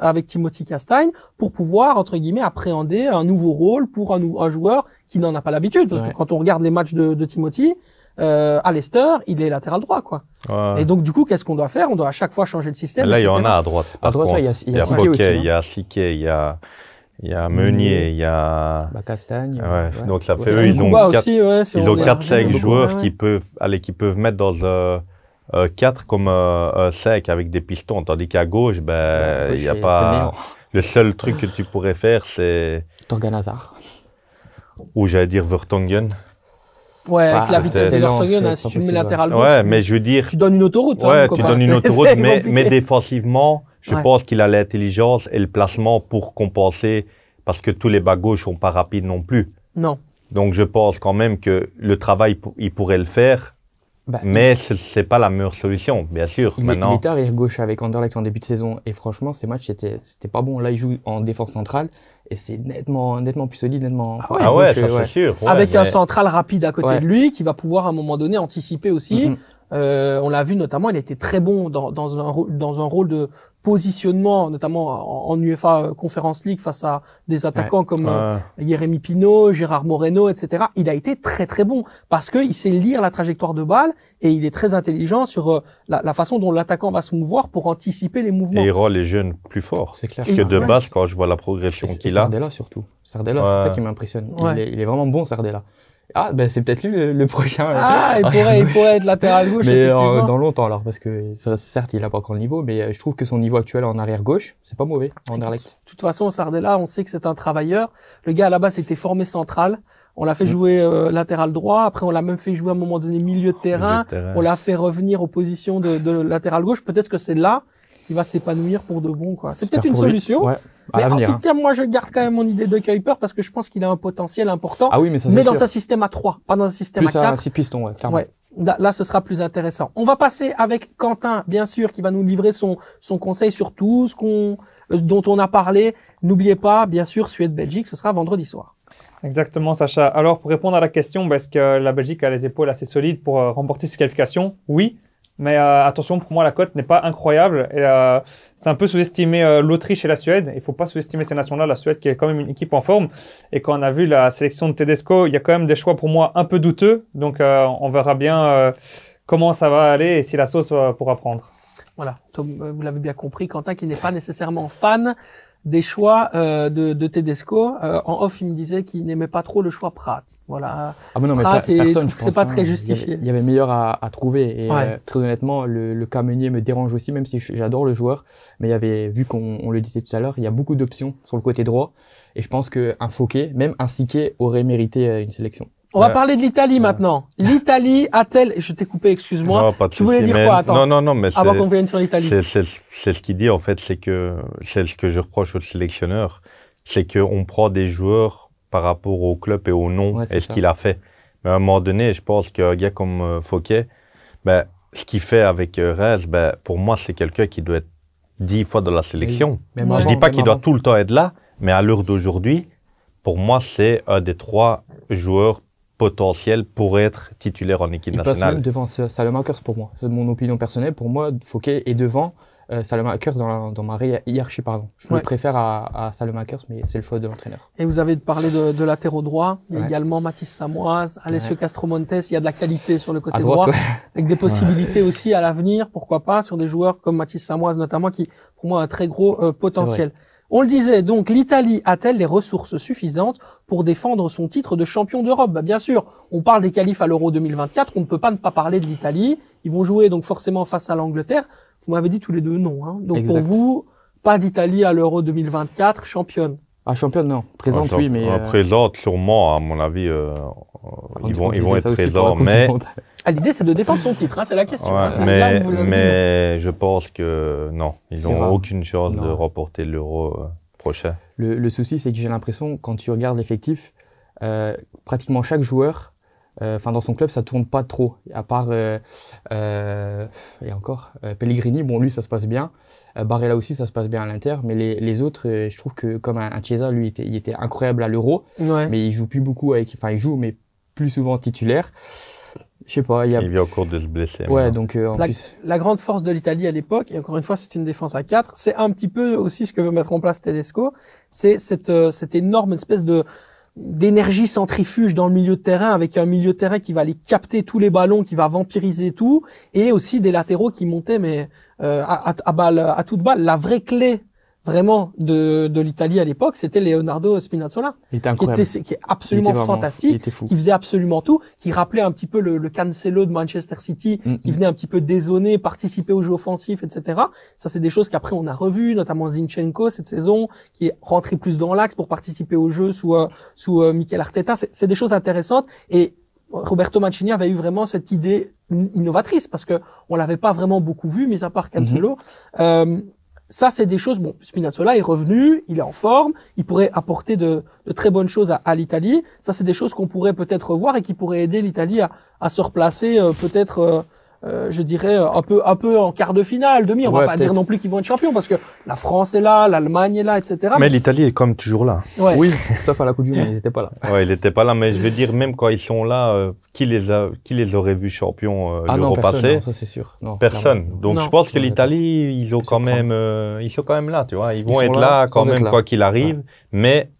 avec Timothy Castagne, pour pouvoir entre guillemets appréhender un nouveau rôle pour un, joueur qui n'en a pas l'habitude, parce que quand on regarde les matchs de, de Timothy, euh, à Leicester, il est latéral droit, quoi. Et donc, du coup, qu'est-ce qu'on doit faire On doit à chaque fois changer le système. Là, il y en a à droite. À droite, il y a il y aussi, il y a hein. il y a il y a Meunier, il y a bah, Castagne. Ouais. Donc ça fait eux, ils ont quatre, joueurs qui peuvent, allez, qui peuvent mettre dans. 4 euh, comme sec euh, 5 avec des pistons, tandis qu'à gauche, ben, il n'y a pas. Le seul truc que tu pourrais faire, c'est. Hazard. Ou j'allais dire Vertongen. Ouais, avec la vitesse de Vertongen, hein, si tu mets latéralement. Ouais, mais je veux dire. Tu donnes une autoroute. Hein, ouais, tu donnes une autoroute, mais, défensivement, je pense qu'il a l'intelligence et le placement pour compenser, parce que tous les bas gauches sont pas rapides non plus. Non. Donc je pense quand même que le travail, il pourrait le faire, bah, mais ce n'est pas la meilleure solution, bien sûr. Il, maintenant... il est arrière gauche avec Anderlecht en début de saison et franchement, ces matchs c'était pas bon. Là, il joue en défense centrale et c'est nettement, nettement plus solide, nettement. Ah ouais, ah euh, ça c'est sûr. avec un central rapide à côté de lui qui va pouvoir à un moment donné anticiper aussi. Mhm. Euh, on l'a vu notamment, il était très bon dans, dans, un, dans un rôle de, positionnement, notamment en, UEFA euh, Conference League face à des attaquants comme euh, ah. Jérémy Gérard Moreno, etc. Il a été très très bon parce qu'il sait lire la trajectoire de balle et il est très intelligent sur euh, la, façon dont l'attaquant va se mouvoir pour anticiper les mouvements. Et il rend les jeunes plus forts. C'est clair. Parce que de base, quand je vois la progression qu'il a. Sardella surtout. Sardella, c'est ça qui m'impressionne. Il, il, est vraiment bon, Sardella. Ah, ben c'est peut-être lui le, prochain. Ah, il pourrait, il pourrait être latéral gauche. Euh, effectivement. dans longtemps alors, parce que certes, il a pas encore le niveau, mais euh, je trouve que son niveau actuel en arrière gauche, c'est pas mauvais en De toute façon, Sardella, on sait que c'est un travailleur. Le gars à la base formé central. On l'a fait mm. jouer euh, latéral droit. Après, on l'a même fait jouer à un moment donné milieu de terrain. Milieu de terrain. On l'a fait revenir aux positions de, de latéral gauche. Peut-être que c'est là qui va s'épanouir pour de bon. quoi. C'est peut-être une solution. mais en tout cas, moi, je garde quand même mon idée de Kuiper parce que je pense qu'il a un potentiel important. Ah oui, mais, mais dans un système à 3, pas dans un système à 4. À pistons, ouais, clairement. Là, ce sera plus intéressant. On va passer avec Quentin, bien sûr, qui va nous livrer son, conseil sur tout ce qu'on, euh, dont on a parlé. N'oubliez pas, bien sûr, Suède-Belgique, ce sera vendredi soir. Exactement, Sacha. Alors, pour répondre à la question, bah, est-ce que la Belgique a les épaules assez solides pour euh, remporter ses qualifications Oui. Mais euh, attention, pour moi, la cote n'est pas incroyable. Et, euh, c'est un peu sous-estimer euh, l'Autriche et la Suède. Il ne faut pas sous-estimer ces nations-là. La Suède, qui est quand même une équipe en forme. Et quand on a vu la sélection de Tedesco, il y a quand même des choix pour moi un peu douteux. Donc, on verra bien comment ça va aller et si la sauce pourra prendre. Voilà, Tom, vous l'avez bien compris, Quentin qui n'est pas nécessairement fan des choix euh, de, Tedesco. Euh, en off, il me disait qu'il n'aimait pas trop le choix Pratt. Voilà. Ah c'est pas très hein. justifié. Il y, avait, meilleur à, trouver. Et euh, très honnêtement, le, le me dérange aussi, même si j'adore le joueur. Mais il y avait, vu qu'on le disait tout à l'heure, il y a beaucoup d'options sur le côté droit. Et je pense qu'un Fouquet, même un Siquet, aurait mérité une sélection. On va parler de l'Italie maintenant. L'Italie a-t-elle, je t'ai coupé, excuse-moi. Tu voulais dire quoi Attends. Non, non, non, mais avant qu'on sur l'Italie. C'est ce qu'il dit en fait, c'est que c'est ce que je reproche aux sélectionneurs, c'est qu'on prend des joueurs par rapport au club et au nom et ce qu'il a fait. Mais à un moment donné, je pense qu'un gars comme euh, Fouquet, ben, ce qu'il fait avec euh, Rez, ben, pour moi, c'est quelqu'un qui doit être dix fois dans la sélection. Je ne je dis pas qu'il doit tout le temps être là, mais à l'heure d'aujourd'hui, pour moi, c'est un des trois joueurs potentiel pour être titulaire en équipe il nationale. Passe même devant Kers pour moi. C'est mon opinion personnelle. Pour moi, Fouquet est devant euh, Salomon dans, dans, ma hiérarchie. Pardon. Je préfère à, à Kers mais c'est le choix de l'entraîneur. Et vous avez parlé de, de latéraux droit, également Mathis Samoise, Alessio castro Castromontes. Il y a de la qualité sur le côté droit, avec des possibilités aussi à l'avenir, pourquoi pas, sur des joueurs comme Mathis Samoise notamment, qui pour moi a un très gros euh, potentiel. On le disait, donc l'Italie a-t-elle les ressources suffisantes pour défendre son titre de champion d'Europe bah, Bien sûr, on parle des qualifs à l'Euro 2024, on ne peut pas ne pas parler de l'Italie. Ils vont jouer donc forcément face à l'Angleterre. Vous m'avez dit tous les deux non. Hein. Donc pour vous, pas d'Italie à l'Euro 2024, championne. Ah, championne, non. Présente, ah, oui, mais... Euh, Présente, sûrement, à mon avis, euh, ils vont, ils vont être présents, mais... Ah, l'idée, c'est de défendre son titre, hein, c'est la question. Hein, mais, mais je pense que non, ils n'ont aucune chance de remporter l'euro euh, prochain. Le, souci, c'est que j'ai l'impression, quand tu regardes l'effectif, euh, pratiquement chaque joueur, euh, enfin dans son club, ça tourne pas trop. À part, et encore, Pellegrini, bon, lui, ça se passe bien. Barrella aussi, ça se passe bien à l'Inter, mais les, autres, je trouve que comme un, Chiesa, lui, il était incroyable à l'Euro, mais il joue plus beaucoup avec, enfin, il joue, mais plus souvent titulaire. Je sais pas. Y a... Il vient en cours de se blesser. Ouais, donc euh, en la, plus... la, grande force de l'Italie à l'époque, et encore une fois, c'est une défense à 4, c'est un petit peu aussi ce que veut mettre en place Tedesco, c'est euh, cette, énorme espèce de d'énergie centrifuge dans le milieu de terrain avec un milieu de terrain qui va aller capter tous les ballons, qui va vampiriser tout, et aussi des latéraux qui montaient mais euh, à, à, balle, à toute balle. La vraie clé vraiment de, de l'Italie à l'époque, c'était Leonardo Spinazzola, il était incroyable. qui, était, qui est absolument fantastique, il qui faisait absolument tout, qui rappelait un petit peu le, Cancelo de Manchester City, mm, mm. qui venait un petit peu dézonner, participer au jeu offensif, etc. Ça, c'est des choses qu'après on a revues, notamment Zinchenko cette saison, qui est rentré plus dans l'axe pour participer au jeu sous euh, sous euh, Mikel Arteta. C'est des choses intéressantes et Roberto Mancini avait eu vraiment cette idée innovatrice parce que on l'avait pas vraiment beaucoup vu, mis à part Cancelo. Mm-hmm. euh, ça, c'est des choses. Bon, Spinazzola est revenu, il est en forme, il pourrait apporter de, très bonnes choses à, l'Italie. Ça, c'est des choses qu'on pourrait peut-être voir et qui pourraient aider l'Italie à, se replacer euh, peut-être euh, euh, je dirais, euh, un peu, un peu en quart de finale, demi. On va pas dire non plus qu'ils vont être champions parce que la France est là, l'Allemagne est là, etc. Mais l'Italie est comme toujours là. Oui, sauf à la Coupe du Monde, ils n'étaient pas là. Ouais, ils n'étaient pas là, mais je veux dire, même quand ils sont là, euh, qui les a, qui les aurait vus champions euh, ah l'Euro passé ça c'est sûr. Non, personne. Donc je pense que l'Italie, ils ont quand même, ils sont quand même là, tu vois. Ils vont être là, quand même, quoi qu'il arrive, mais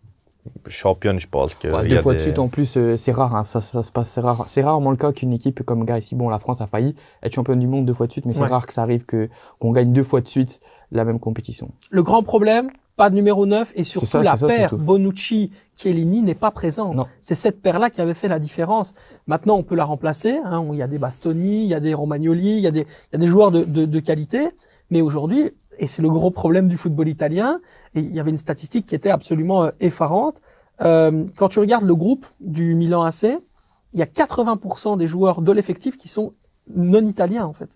championne, je pense. Que deux fois de suite, en plus, euh, c'est rare. Hein, ça, ça, se passe, c'est rare. C'est rarement le cas qu'une équipe comme gars ici, bon, la France a failli être championne du monde deux fois de suite, mais c'est rare que ça arrive que qu'on gagne deux fois de suite la même compétition. Le grand problème, pas de numéro 9 et surtout la paire Bonucci Chiellini n'est pas présente. C'est cette paire là qui avait fait la différence. Maintenant, on peut la remplacer. Hein, il y a des Bastoni, il y a des Romagnoli, il y a des, il y a des joueurs de, de, de qualité. Mais aujourd'hui, et c'est le gros problème du football italien, il y avait une statistique qui était absolument euh, effarante, euh, quand tu regardes le groupe du Milan AC, il y a 80% des joueurs de l'effectif qui sont non italiens en fait.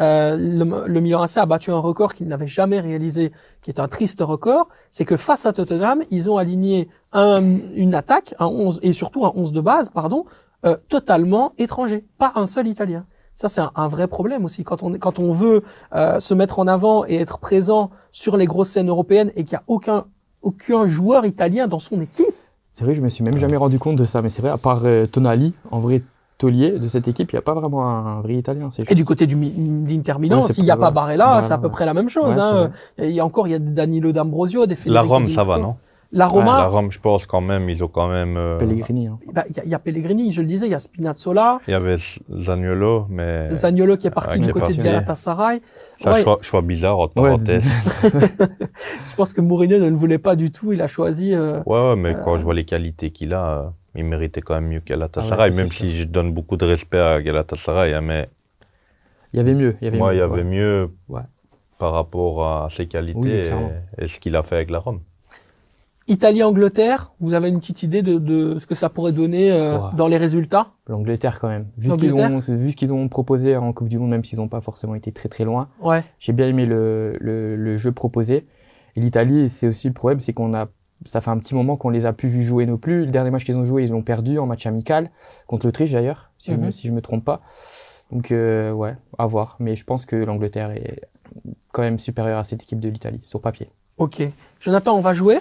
Euh, le, Milan AC a battu un record qu'il n'avait jamais réalisé, qui est un triste record, c'est que face à Tottenham, ils ont aligné une attaque, 11 et surtout un 11 de base, pardon, euh, totalement étranger, pas un seul italien. Ça, c'est un, vrai problème aussi. Quand on, quand on veut euh, se mettre en avant et être présent sur les grosses scènes européennes et qu'il n'y a aucun, aucun joueur italien dans son équipe. C'est vrai, je me suis même jamais rendu compte de ça. Mais c'est vrai, à part euh, Tonali, en vrai, taulier de cette équipe, il n'y a pas vraiment un vrai Italien. Et du côté du l'Inter Milan, s'il n'y a pas Barella, bah, c'est à peu près la même chose. Hein. Il y encore il y a Danilo D'Ambrosio, des La Rome, ça va, non la Roma. la Rome, je pense quand même, ils ont quand même. Euh, Pellegrini. Hein. Bah, il y, a Pellegrini, je le disais, il y a Spinazzola. Il y avait Zaniolo, mais. Zaniolo qui est parti ah, du côté de Galatasaray. C'est un choix, bizarre, entre parenthèses. je pense que Mourinho ne le voulait pas du tout, il a choisi. Euh, ouais, mais quand euh, je vois les qualités qu'il a, il méritait quand même mieux que Galatasaray, ah même si je donne beaucoup de respect à Galatasaray, hein, mais. Il y avait mieux. Il y avait Moi, mieux, il y avait mieux par rapport à ses qualités et ce qu'il a fait avec la Rome. Italie-Angleterre, vous avez une petite idée de, ce que ça pourrait donner euh, dans les résultats L'Angleterre quand même. Vu ce qu'ils ont, proposé en Coupe du Monde, même s'ils n'ont pas forcément été très très loin. J'ai bien aimé le, jeu proposé. Et l'Italie, c'est aussi le problème, c'est qu'on a, ça fait un petit moment qu'on les a plus vus jouer non plus. Le dernier match qu'ils ont joué, ils l'ont perdu en match amical contre l'Autriche d'ailleurs, si, je ne mhm. je me trompe pas. Donc euh, ouais, à voir. Mais je pense que l'Angleterre est quand même supérieure à cette équipe de l'Italie sur papier. Ok, Jonathan, on va jouer.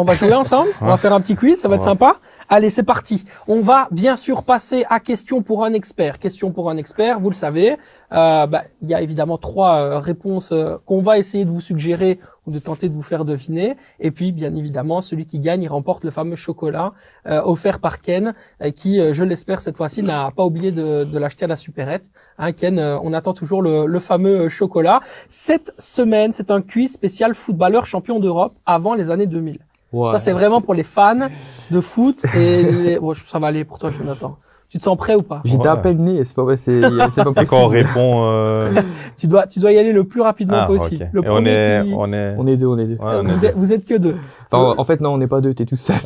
On va jouer ensemble, on va faire un petit quiz, ça va être sympa. Allez, c'est parti. On va bien sûr passer à question pour un expert. Question pour un expert, vous le savez. Euh, bah, il y a évidemment trois euh, réponses euh, qu'on va essayer de vous suggérer ou de tenter de vous faire deviner. Et puis, bien évidemment, celui qui gagne, il remporte le fameux chocolat euh, offert par Ken, qui, je l'espère, cette fois-ci, n'a pas oublié de, l'acheter à la supérette. Hein, Ken, on attend toujours le, le fameux chocolat. Cette semaine, c'est un quiz spécial footballeur champion d'Europe avant les années 2000. Ça, c'est vraiment pour les fans de foot. Et les... ça va aller pour toi, Jonathan. Tu te sens prêt ou pas J'ai ouais. peine né, c'est pas vrai, c'est pas possible. Quand on répond, euh, tu dois tu dois y aller le plus rapidement ah, possible. on est, on est on est deux, on est deux. vous, Êtes, que deux. Euh, en fait non, on n'est pas deux, t'es tout seul.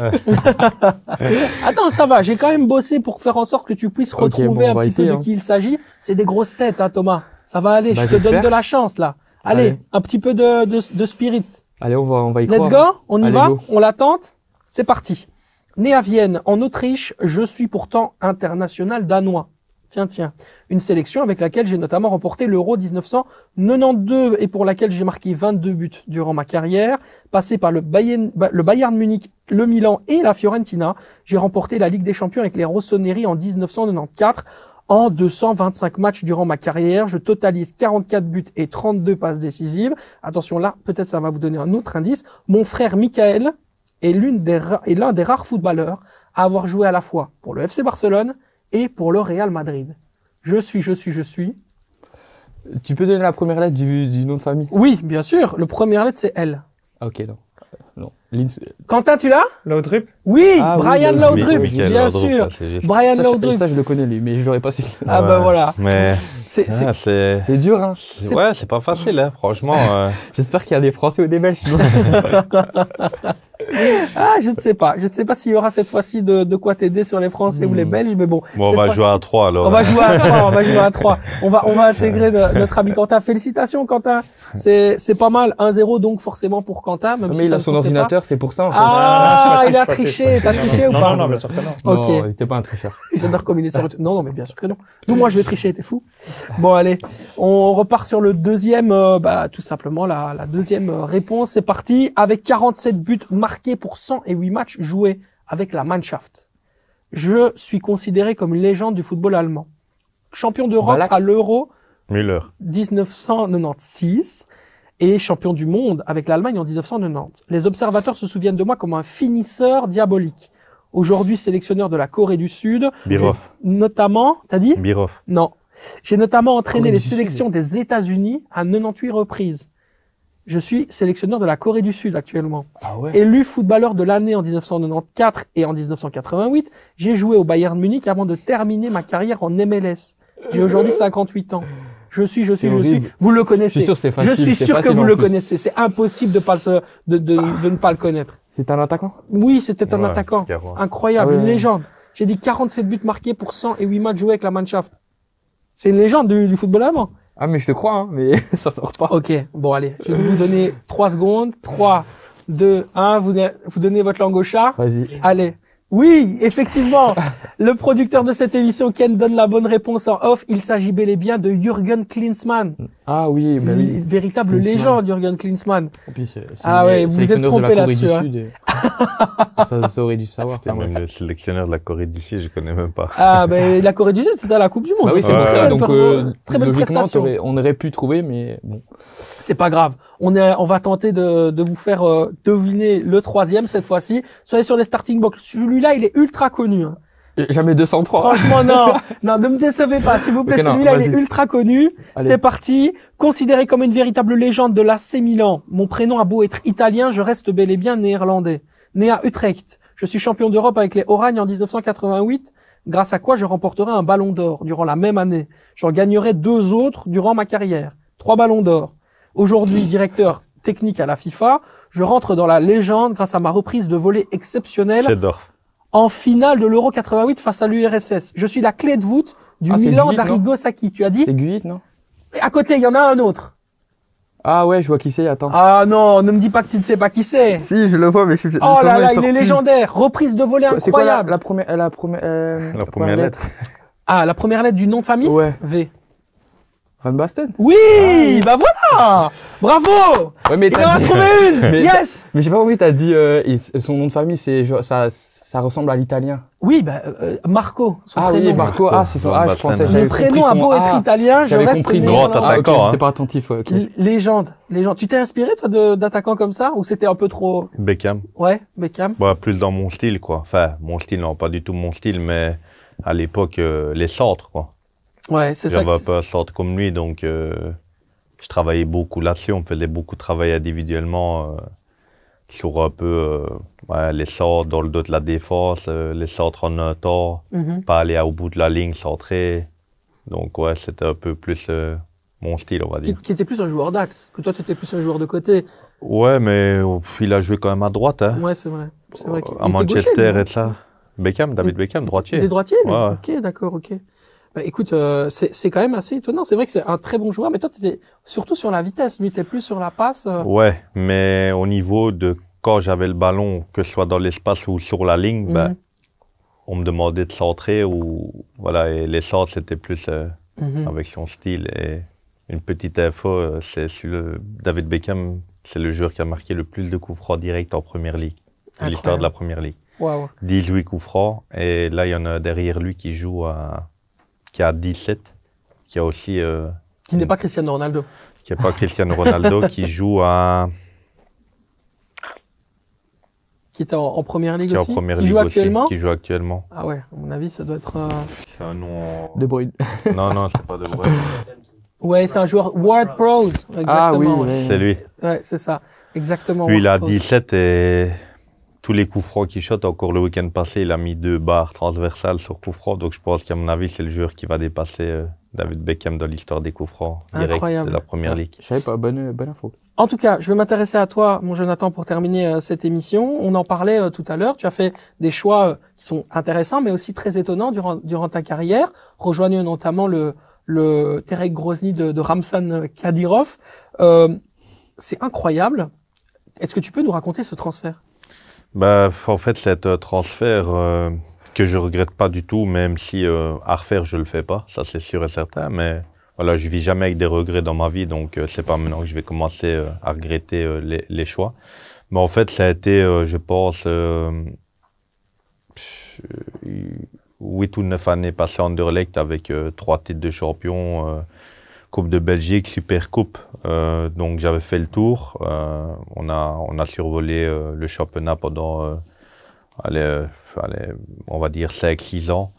Attends, ça va, j'ai quand même bossé pour faire en sorte que tu puisses retrouver un petit peu de hein. qui il s'agit. C'est des grosses têtes, hein, Thomas. Ça va aller, je bah, te donne de la chance là. Allez, un petit peu de, spirit. Allez, on va, on va y Let's go, on y hein. va, on l'attente. C'est parti. Né à Vienne, en Autriche, je suis pourtant international danois. Tiens, tiens. Une sélection avec laquelle j'ai notamment remporté l'Euro 1992 et pour laquelle j'ai marqué 22 buts durant ma carrière. Passé par le Bayern, bah, le Bayern Munich, le Milan et la Fiorentina, j'ai remporté la Ligue des Champions avec les Rossoneri en 1994. En 225 matchs durant ma carrière, je totalise 44 buts et 32 passes décisives. Attention là, peut-être ça va vous donner un autre indice. Mon frère Michael est l'un des, des rares footballeurs à avoir joué à la fois pour le FC Barcelone et pour le Real Madrid. Je suis, je suis, je suis. Tu peux donner la première lettre du, nom de famille Oui, bien sûr. Le première lettre, c'est L. ok, non. non. Quentin, tu l'as Laudrup ah Oui, Brian Laudrup. bien sûr. Brian Laudrup. ça, je le connais, lui, mais je l'aurais pas su. Ah bah voilà. Mais C'est, ah, dur, hein. ouais, c'est pas facile, hein, franchement. Euh. J'espère qu'il y a des Français ou des Belges. ah, je ne sais pas. Je ne sais pas s'il y aura cette fois-ci de, quoi t'aider sur les Français ou les hmm. Belges, mais bon. on va jouer à 3 alors. On va hein. jouer à trois. on va jouer à 3. On va, intégrer notre ami Quentin. Félicitations Quentin c'est, c'est pas mal. 1-0 donc forcément pour Quentin. Même mais il a son ordinateur, c'est pour ça. En fait. Ah, ah il a triché. T'as triché ou pas Non, non, bien sûr que non. Ok. Non, il était pas un tricheur. J'adore comme il est Non, non, mais bien sûr que non. D'où moi je vais tricher, t'es fou. Bon, allez, on repart sur le deuxième, euh, bah, tout simplement la, la deuxième euh, réponse. C'est parti. Avec 47 buts marqués pour 108 matchs joués avec la Mannschaft. Je suis considéré comme une légende du football allemand. Champion d'Europe à l'Euro Müller. 1996 et champion du monde avec l'Allemagne en 1990. Les observateurs se souviennent de moi comme un finisseur diabolique. Aujourd'hui sélectionneur de la Corée du Sud. Biroff. Notamment, t'as dit Biroff. Non. J'ai notamment entraîné les sélections des États-Unis à 98 reprises. Je suis sélectionneur de la Corée du Sud actuellement. Ah ouais. Élu footballeur de l'année en 1994 et en 1988, j'ai joué au Bayern Munich avant de terminer ma carrière en MLS. J'ai aujourd'hui 58 ans. Je suis, je suis, je suis. Vous le connaissez. Je suis sûr, Je suis sûr que vous le connaissez. C'est impossible de, pas de, de, ah. de, ne pas le connaître. C'est un attaquant Oui, c'était un attaquant. Incroyable, une ah légende. J'ai dit 47 buts marqués pour 108 matchs joués avec la Mannschaft. C'est une légende du, football allemand. Ah, mais je te crois, hein, mais ça sort pas. Ok, bon, allez, je vais vous donner 3 secondes. 3, 2, 1, vous, vous donnez votre langue au chat. Vas-y. Allez. Oui, effectivement. le producteur de cette émission, Ken, donne la bonne réponse en off. Il s'agit bel et bien de Jürgen Klinsmann. Ah oui, bah véritable légende, Jürgen Klinsmann. ah oui vous êtes trompé là-dessus. Hein. ça, aurait dû savoir. Le sélectionneur de la Corée du Sud, je connais même pas. ah ben la Corée du Sud, c'était à la Coupe du Monde. Bah c'est très, Donc, euh, prestation. on aurait pu trouver, mais bon. C'est pas grave. On est, on va tenter de, vous faire euh, deviner le troisième cette fois-ci. Soyez sur les starting blocks là il est ultra connu. Hein. Jamais 203. Franchement, non. non, ne me décevez pas. S'il vous plaît, celui-là, il est ultra connu. C'est parti. Considéré comme une véritable légende de l'AC Milan. Mon prénom a beau être italien, je reste bel et bien néerlandais. Né à Utrecht. Je suis champion d'Europe avec les Oranges en 1988, grâce à quoi je remporterai un ballon d'or durant la même année. J'en gagnerai deux autres durant ma carrière. Trois ballons d'or. Aujourd'hui, directeur technique à la FIFA, je rentre dans la légende grâce à ma reprise de volée exceptionnelle en finale de l'Euro 88 face à l'URSS. Je suis la clé de voûte du ah, Milan d'Arrigo Sacchi. Tu as dit C'est Guit, non À côté, il y en a un autre. Ah ouais, je vois qui c'est, attends. Ah non, ne me dis pas que tu ne sais pas qui c'est. Si, je le vois, mais je suis... Oh là là, il est légendaire. Reprise de volet incroyable. la, première, la, première, euh, la première lettre. Ah, la première lettre du nom de famille Ouais. V. Van Basten Oui, ah bah voilà Bravo ouais, mais Il en a trouvé une Yes Mais j'ai pas compris, t'as dit euh, son nom de famille, c'est ça, ça ressemble à l'italien. Oui, bah, euh, euh, Marco, son ah, prénom. Oui, Marco, ah, c'est son ah, je pensais, Le prénom a beau être italien, je reste compris. Grand attaquant. Ah, okay, hein. pas attentif. Ouais, okay. Légende, légende. Tu t'es inspiré toi d'attaquants comme ça ou c'était un peu trop Beckham. Ouais, Beckham. Bah, plus dans mon style quoi. Enfin, mon style non, pas du tout mon style, mais à l'époque euh, les centres quoi. Ouais, c'est ça. J'avais pas un centre comme lui, donc je travaillais beaucoup là-dessus. On faisait beaucoup de travail individuellement sur un peu euh, ouais, dans le dos de la défense, euh, les un temps, mhm. pas aller au bout de la ligne, centrer. Donc, ouais, c'était un peu plus euh, mon style, on va dire. Qui, était plus un joueur d'axe, que toi, tu étais plus un joueur de côté. Ouais, mais il a joué quand même à droite. Hein. Ouais, c'est vrai. C'est vrai à Manchester gaucher, hein. et ça. Beckham, David Beckham, droitier. Il était droitier, Ok, d'accord, ok. Bah, écoute, euh, c'est quand même assez étonnant. C'est vrai que c'est un très bon joueur, mais toi, tu étais surtout sur la vitesse. Lui, tu plus sur la passe. Euh. Ouais, mais au niveau de quand j'avais le ballon, que ce soit dans l'espace ou sur la ligne, ben, mhm. on me demandait de centrer ou voilà et les centres c'était plus euh, mhm. avec son style et une petite info c'est David Beckham c'est le joueur qui a marqué le plus de coups francs directs en première ligue l'histoire de la première ligue 18 coups francs et là il y en a derrière lui qui joue à qui a 17, qui a aussi. Euh, qui n'est pas Cristiano Ronaldo. Qui n'est pas Cristiano Ronaldo, qui joue à. Qui est en, première ligue aussi. qui joue actuellement. Qui joue actuellement. Ah ouais, à mon avis, ça doit être. Euh, c'est un nom. De Bruyne. non, non, c'est pas De Bruyne. Ouais, c'est un joueur Ward Pros. Exactement. Ah oui, c'est lui. Ouais, c'est ça. Exactement. Lui, il a 17 et tous les coups francs qui encore le week-end passé, il a mis deux barres transversales sur coups francs. Donc je pense qu'à mon avis, c'est le joueur qui va dépasser euh, David Beckham dans l'histoire des coups francs de la première ligue. Je savais pas, bonne, euh, bonne info. En tout cas, je vais m'intéresser à toi, mon Jonathan, pour terminer euh, cette émission. On en parlait tout à l'heure. Tu as fait des choix qui sont intéressants, mais aussi très étonnants durant, durant ta carrière, rejoignant notamment le, le Terek Grozny de, de Ramsan Kadirov. c'est incroyable. Est-ce que tu peux nous raconter ce transfert bah, En fait, cet euh, transfert euh, que je regrette pas du tout, même si euh, à refaire, je le fais pas, ça c'est sûr et certain, mais voilà, je vis jamais avec des regrets dans ma vie, donc c'est pas maintenant que je vais commencer à regretter les, choix. Mais en fait, ça a été, je pense, 8 ou 9 années passées en Derlecht avec trois titres de champion Coupe de Belgique, Super Coupe. Euh, donc j'avais fait le tour. Euh, on, a, on a survolé euh, le championnat pendant, on va dire, 5-6 ans.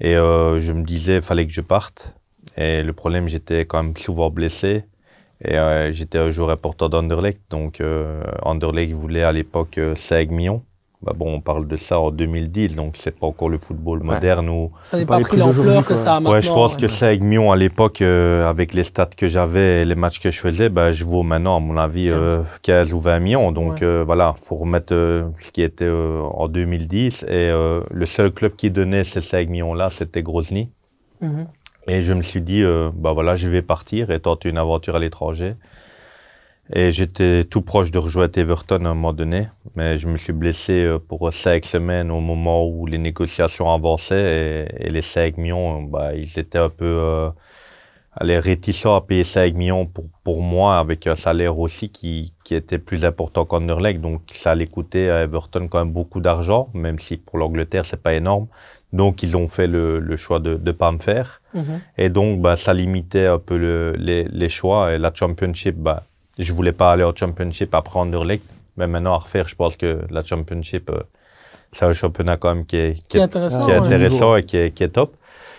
Et je me disais, il fallait que je parte. Et le problème, j'étais quand même souvent blessé. Et j'étais un joueur important d'Anderlecht. Donc Underlecht voulait à l'époque 5 millions bah bon, on parle de ça en 2010, donc c'est pas encore le football moderne ou ça n'est pas, pris l'ampleur que ça a maintenant. Ouais, je pense que ça avec à l'époque, euh, avec les stats que j'avais, et les matchs que je faisais, bah, je vaux maintenant à mon avis 15, euh, ou 20 millions. Donc voilà, il euh, voilà, faut remettre ce qui était en 2010 et le seul club qui donnait ces 5 millions là, c'était Grosny mhm. Et je me suis dit, bah voilà, je vais partir et tenter une aventure à l'étranger. Et j'étais tout proche de rejoindre Everton à un moment donné, mais je me suis blessé euh, pour cinq semaines au moment où les négociations avançaient et, les 5 millions, euh, bah, ils étaient un peu euh, réticents à payer 5 millions pour, pour moi avec un salaire aussi qui, qui était plus important qu'Anderlecht, Donc ça allait coûter à Everton quand même beaucoup d'argent, même si pour l'Angleterre c'est pas énorme. Donc, ils ont fait le, le choix de ne pas me faire. Mhm. Et donc, bah, ça limitait un peu le, les, les, choix. Et la Championship, bah, je voulais pas aller au championship à prendre League. Mais maintenant, à refaire, je pense que la championship, euh, c'est un championnat quand même qui est, qui, est intéressant, et qui est, qui est top.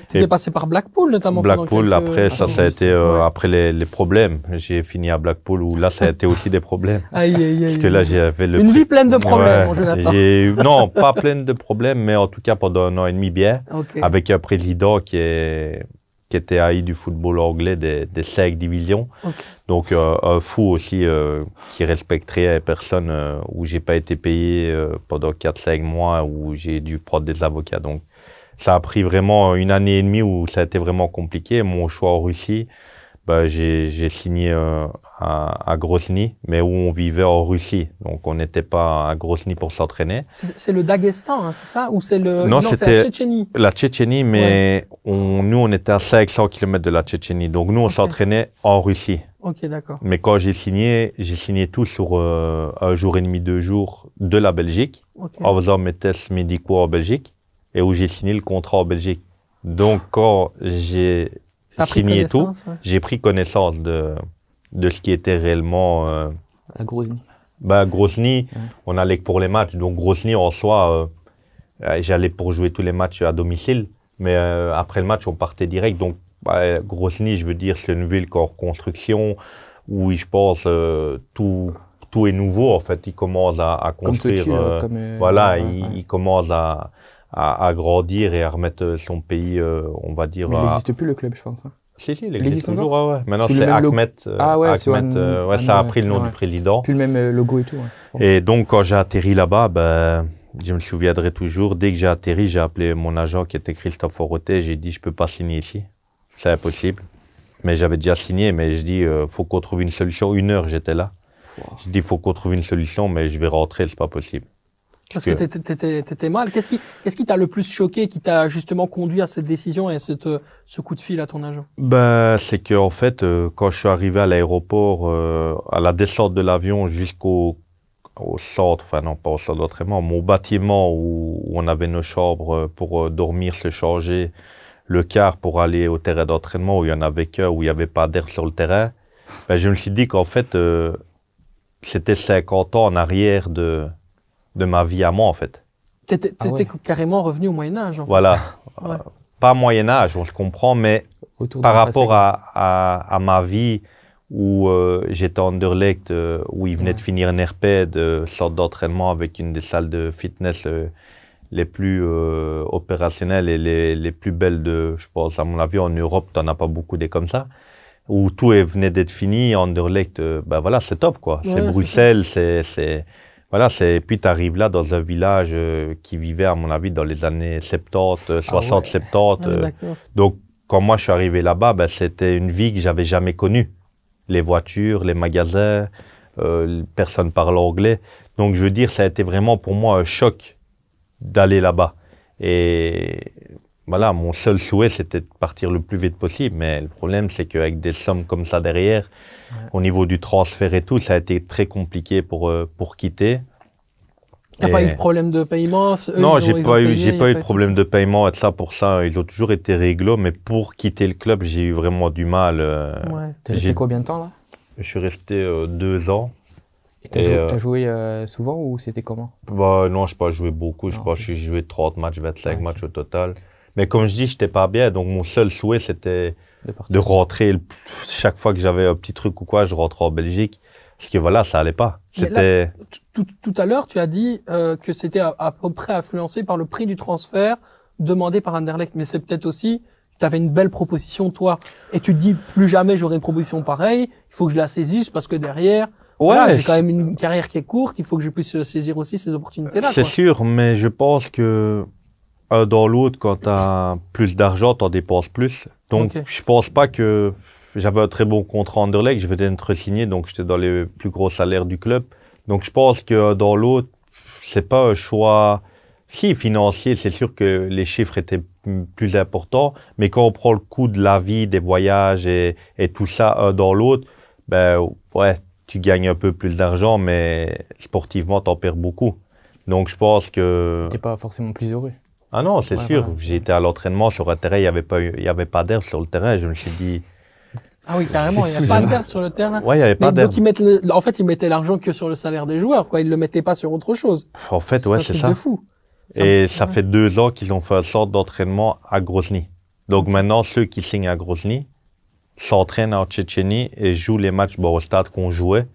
Tu étais passé par Blackpool notamment. Blackpool, après, ça, ça a été euh, après les, les problèmes. J'ai fini à Blackpool où là, ça a été aussi des problèmes. aïe, aïe, aïe. que là, j'avais Une vie pleine de problèmes, Non, pas pleine de problèmes, mais en tout cas pendant un an et demi bien. Avec un président qui est qui était haï du football anglais des, des cinq divisions. Donc euh, un fou aussi euh, qui respecterait les personnes euh, où j'ai pas été payé pendant 4-5 mois, où j'ai dû prendre des avocats. Donc ça a pris vraiment une année et demie où ça a été vraiment compliqué. Mon choix en Russie, bah, j'ai signé euh, à, à, Grozny, mais où on vivait en Russie. Donc on n'était pas à Grozny pour s'entraîner. C'est le Daghestan, hein, c'est ça Ou c'est le... Non, non c'était la Tchétchénie. La Tchétchénie, mais on, nous, on était à 500 km de la Tchétchénie. Donc nous, on s'entraînait en Russie. Ok, d'accord. Mais quand j'ai signé, j'ai signé tout sur euh, un jour et demi, deux jours de la Belgique, en faisant mes tests médicaux en Belgique, et où j'ai signé le contrat en Belgique. Donc quand j'ai et tout, j'ai pris connaissance de, de ce qui était réellement. Euh, à Grosny. Bah, Grosny, on allait que pour les matchs. Donc, Grosny, en soi, euh, euh, j'allais pour jouer tous les matchs à domicile. Mais après le match, on partait direct. Donc, bah, Grosny, je veux dire, c'est une ville en construction où, je pense, tout tout est nouveau en fait. Ils commencent à, à construire. voilà, ils, commencent à, à, grandir et à remettre son pays, euh, on va dire. Mais il n'existe plus le club, je pense. Hein. Si, si, il existe, toujours. ouais. Maintenant, euh, ah c'est Ahmed. Euh, ah ouais, ça a pris le nom du président. Plus le même logo et tout. et donc, quand j'ai atterri là-bas, ben, je me souviendrai toujours. Dès que j'ai atterri, j'ai appelé mon agent qui était Christophe Oroté. J'ai dit, je peux pas signer ici. C'est impossible. Mais j'avais déjà signé, mais je dis, il faut qu'on trouve une solution. Une heure, j'étais là. Je dis, faut qu'on trouve une solution, mais je vais rentrer, c'est pas possible. Parce que, tu t'étais, mal. Qu'est-ce qui, ce qui t'a le plus choqué, qui t'a justement conduit à cette décision et à euh, ce coup de fil à ton agent Ben, c'est que en fait, euh, quand je suis arrivé à l'aéroport, euh, à la descente de l'avion jusqu'au centre, enfin non pas au centre d'entraînement, mon bâtiment où, on avait nos chambres pour dormir, se changer, le car pour aller au terrain d'entraînement où il y en avait où il n'y avait pas d'air sur le terrain. Ben, je me suis dit qu'en fait, c'était 50 ans en arrière de de ma vie à moi, en fait. Tu étais ah carrément revenu au Moyen Âge. Voilà. Euh, pas Moyen Âge, je comprends, mais par rapport à, ma vie où euh, j'étais en Derlecht, euh, où il venait de finir un RP de sorte d'entraînement avec une des salles de fitness les plus opérationnelles et les, plus belles de, je pense, à mon avis, en Europe, tu n'en as pas beaucoup des comme ça où tout est, venait d'être fini, en ben voilà, c'est top, quoi. c'est Bruxelles, c'est, voilà, c'est puis tu arrives là dans un village euh, qui vivait à mon avis dans les années 70, 60, 70. donc quand moi je suis arrivé là-bas, ben, c'était une vie que j'avais jamais connue. Les voitures, les magasins, euh, personne ne parle anglais. Donc je veux dire, ça a été vraiment pour moi un choc d'aller là-bas. Et voilà, mon seul souhait, c'était de partir le plus vite possible. Mais le problème, c'est qu'avec des sommes comme ça derrière, au niveau du transfert et tout, ça a été très compliqué pour, quitter. Euh, pour quitter. pas eu de problème de paiement Non, j'ai pas, eu, pas eu de problème de paiement. Et ça, pour ça, ils ont toujours été réglo. Mais pour quitter le club, j'ai eu vraiment du mal. Euh, ouais. T'as combien de temps là Je suis resté euh, deux ans. Et t'as joué, as joué souvent ou c'était comment bah, Non, je n'ai pas joué beaucoup. Je crois que j'ai joué 30 matchs, 25 ah, matchs au total. Mais comme je dis, j'étais pas bien, donc mon seul souhait, c'était de rentrer. Chaque fois que j'avais un petit truc ou quoi, je rentrais en Belgique. Parce que voilà, ça allait pas. C'était. Tout, à l'heure, tu as dit euh, que c'était à, peu près influencé par le prix du transfert demandé par Anderlecht. Mais c'est peut-être aussi, tu avais une belle proposition, toi. Et tu te dis, plus jamais j'aurai une proposition pareille. Il faut que je la saisisse parce que derrière, j'ai quand même une carrière qui est courte, il faut que je puisse saisir aussi ces opportunités-là. C'est sûr, mais je pense que un dans l'autre, quand tu as plus d'argent, tu en dépenses plus. Donc, je pense pas que j'avais un très bon contrat en Anderlecht, je venais d'être signé, donc j'étais dans les plus gros salaires du club. Donc, je pense que dans l'autre, c'est pas un choix. Si, financier, c'est sûr que les chiffres étaient plus importants, mais quand on prend le coût de la vie, des voyages et, et tout ça un dans l'autre, ben, ouais, tu gagnes un peu plus d'argent, mais sportivement, en perds beaucoup. Donc, je pense que. T'es pas forcément plus heureux. Ah non, c'est sûr. J'étais à l'entraînement sur un terrain, il n'y avait pas, pas d'herbe sur le terrain. Je me suis dit. Ah oui, carrément, il n'y a pas d'herbe sur le terrain. Ouais, il n'y avait pas d'herbe. Donc ils en fait, ils mettaient l'argent que sur le salaire des joueurs, quoi. Ils le mettaient pas sur autre chose. En fait, ouais, c'est ça. De fou. Et ça fait deux ans qu'ils ont fait un sort d'entraînement à Grozny. Donc maintenant, ceux qui signent à Grozny s'entraînent en Tchétchénie et jouent les matchs Borostad qu'on jouait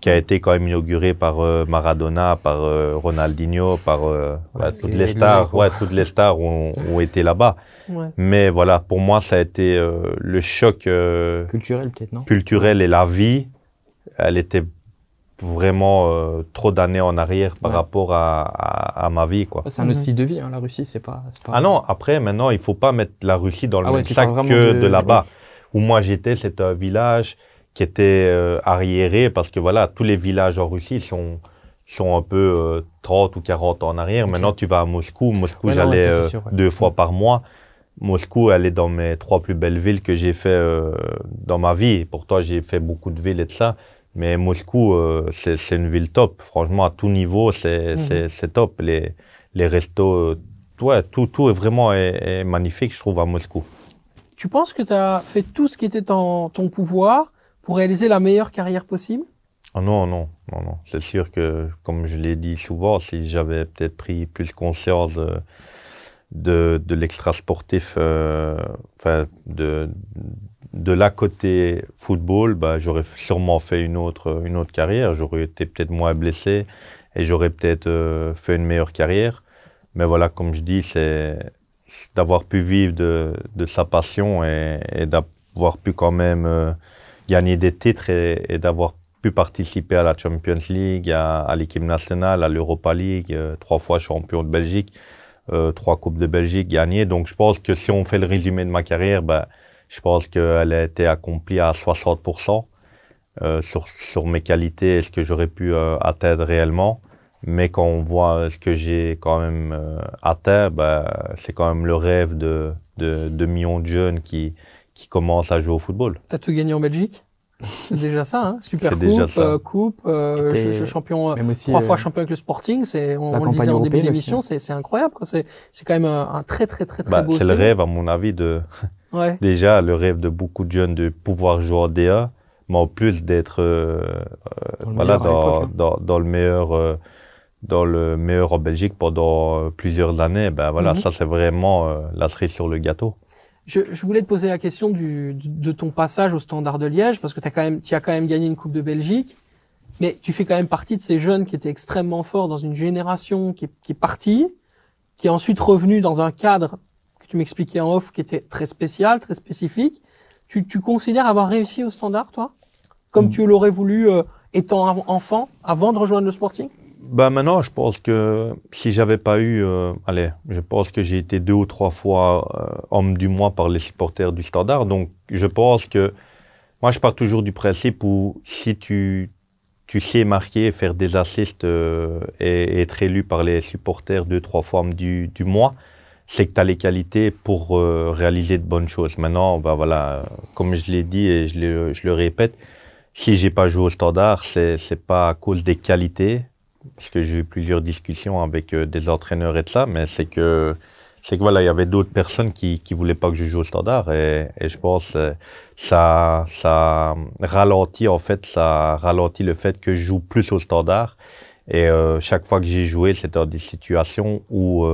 qui a été quand même inauguré par euh, Maradona, par euh, Ronaldinho, par euh, toutes les stars. Ouais, toutes les stars ont, été là-bas. Mais voilà, pour moi, ça a été le choc culturel peut-être Culturel et la vie, elle était vraiment trop d'années en arrière par rapport à, ma vie quoi. C'est un aussi mhm. de vie hein, la Russie, c'est pas, Ah non, après maintenant, il faut pas mettre la Russie dans le ah même sac que de, là-bas. Où moi j'étais, c'était un village qui était euh, arriéré parce que voilà, tous les villages en Russie sont, sont un peu 30 euh, ou 40 ans en arrière. Maintenant, tu vas à Moscou. Moscou, j'allais euh, deux fois mm. par mois. Moscou, elle est dans mes trois plus belles villes que j'ai fait dans ma vie. Pour toi, j'ai fait beaucoup de villes et de ça. Mais Moscou, c'est une ville top. Franchement, à tout niveau, c'est mm. top. Les, les restos, toi tout, tout est vraiment magnifique, je trouve, à Moscou. Tu penses que tu as fait tout ce qui était en ton pouvoir pour réaliser la meilleure carrière possible ah non, non, non, non. C'est sûr que, comme je l'ai dit souvent, si j'avais peut-être pris plus conscience de, de, de l'extra-sportif, euh, enfin, de, de la côté football, bah, j'aurais sûrement fait une autre, une autre carrière. J'aurais été peut-être moins blessé et j'aurais peut-être euh, fait une meilleure carrière. Mais voilà, comme je dis, c'est d'avoir pu vivre de, de sa passion et, d'avoir pu quand même. Euh, gagner des titres et, d'avoir pu participer à la Champions League, à, l'équipe nationale, à l'Europa League, euh, trois fois champion de Belgique, euh, trois coupes de Belgique gagnées. Donc je pense que si on fait le résumé de ma carrière, ben, je pense qu'elle a été accomplie à 60% euh, sur, sur, mes qualités et ce que j'aurais pu atteindre réellement. Mais quand on voit ce que j'ai quand même atteint, ben, c'est quand même le rêve de, de, de millions de jeunes qui, qui commencent à jouer au football. as tout gagné en Belgique c'est déjà ça, hein Super Coupe, Coupe, champion, trois fois euh, champion avec le Sporting, c'est, on, le disait en début d'émission, hein. c'est, incroyable, C'est, c'est quand même euh, un, très, très, très, très bah, beau C'est le rêve, à mon avis, de, ouais. déjà, le rêve de beaucoup de jeunes de pouvoir jouer en DA, mais en plus d'être, euh, voilà, hein. dans, dans, le meilleur, dans le meilleur en Belgique pendant plusieurs années, ben voilà, mhm. ça, c'est vraiment la cerise sur le gâteau. Je, voulais te poser la question de ton passage au Standard de Liège, parce que tu as quand même, as quand même gagné une Coupe de Belgique, mais tu fais quand même partie de ces jeunes qui étaient extrêmement forts dans une génération qui est, partie, qui est ensuite revenue dans un cadre que tu m'expliquais en off, qui était très spécial, très spécifique. Tu, considères avoir réussi au Standard, toi, comme mm. tu l'aurais voulu euh, étant enfant, avant de rejoindre le Sporting ben, maintenant, je pense que si j'avais pas eu, euh, allez, je pense que j'ai été deux ou trois fois euh, homme du mois par les supporters du Standard. Donc, je pense que moi, je pars toujours du principe où si tu tu sais marquer, faire des assists euh, et, être élu par les supporters deux trois fois homme du, du mois, c'est que tu as les qualités pour réaliser de bonnes choses. Maintenant, ben, voilà, comme je l'ai dit et je le, je le répète, si j'ai pas joué au Standard, c'est c'est pas à cause des qualités parce que j'ai eu plusieurs discussions avec euh, des entraîneurs et de ça, mais c'est que c'est que voilà, il y avait d'autres personnes qui ne voulaient pas que je joue au standard et, je pense que euh, ça ça ralentit en fait ça ralentit le fait que je joue plus au standard et euh, chaque fois que j'ai joué, c'était dans des situations où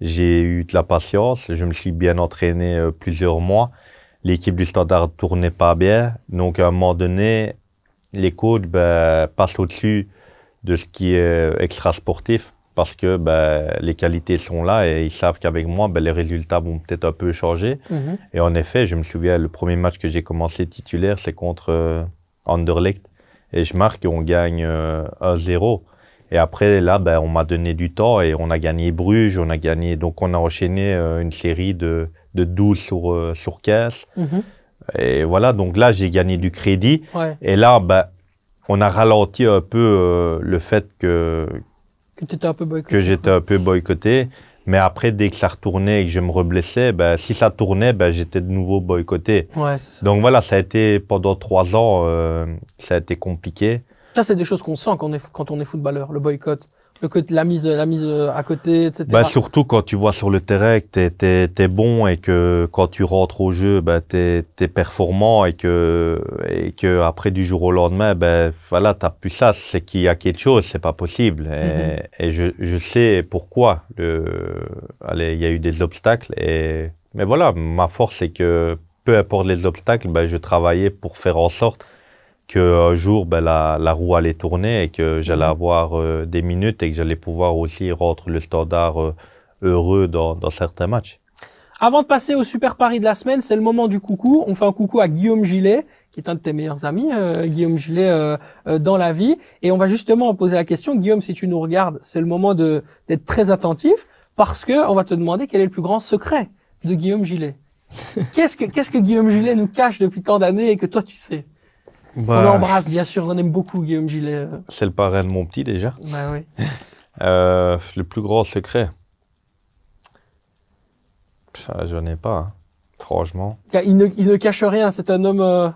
j'ai eu de la patience, je me suis bien entraîné plusieurs mois. L'équipe du standard tournait pas bien, donc à un moment donné, les coachs ben, passent au-dessus de ce qui est euh, extra-sportif parce que ben, les qualités sont là et ils savent qu'avec moi, ben, les résultats vont peut-être un peu changer. Mhm. Et en effet, je me souviens, le premier match que j'ai commencé titulaire, c'est contre euh, Anderlecht. Et je marque et on gagne 1-0. Euh, et après, là, ben, on m'a donné du temps et on a gagné Bruges, on a gagné. Donc, on a enchaîné une série de, de 12 sur, 15. Mhm. Et voilà, donc là, j'ai gagné du crédit. Et là, on a ralenti un peu euh, le fait que que, j'étais un peu boycotté. Mais après, dès que ça retournait et que je me reblessais, ben, si ça tournait, ben, j'étais de nouveau boycotté. Ouais, Donc voilà, ça a été pendant trois ans, euh, ça a été compliqué. Ça, c'est des choses qu'on sent quand on est footballeur, le boycott le la mise, la mise euh, à côté, etc. Bah, surtout quand tu vois sur le terrain que tu es, bon et que quand tu rentres au jeu, ben, bah, tu es, performant et que, et que après du jour au lendemain, ben, voilà, tu n'as plus ça. C'est qu'il y a quelque chose, c'est pas possible. Et, mm-hmm. je, sais pourquoi. il y a eu des obstacles. Et, mais voilà, ma force, c'est que peu importe les obstacles, je travaillais pour faire en sorte qu'un jour, ben, la, la, roue allait tourner et que j'allais mhm. avoir euh, des minutes et que j'allais pouvoir aussi rendre le standard euh, heureux dans, certains matchs. Avant de passer au super pari de la semaine, c'est le moment du coucou. On fait un coucou à Guillaume Gillet, qui est un de tes meilleurs amis, euh, Guillaume Gillet, dans la vie. Et on va justement poser la question, Guillaume, si tu nous regardes, c'est le moment de d'être très attentif, parce que on va te demander quel est le plus grand secret de Guillaume Gillet. qu'est-ce que qu'est-ce que Guillaume Gillet nous cache depuis tant d'années et que toi tu sais on bah, l'embrasse, bien sûr, on aime beaucoup Guillaume Gillet. C'est le parrain de mon petit déjà. Bah, oui. Euh, le plus grand secret Ça, je n'ai pas, hein, franchement. Il ne, cache rien, c'est un homme. Euh,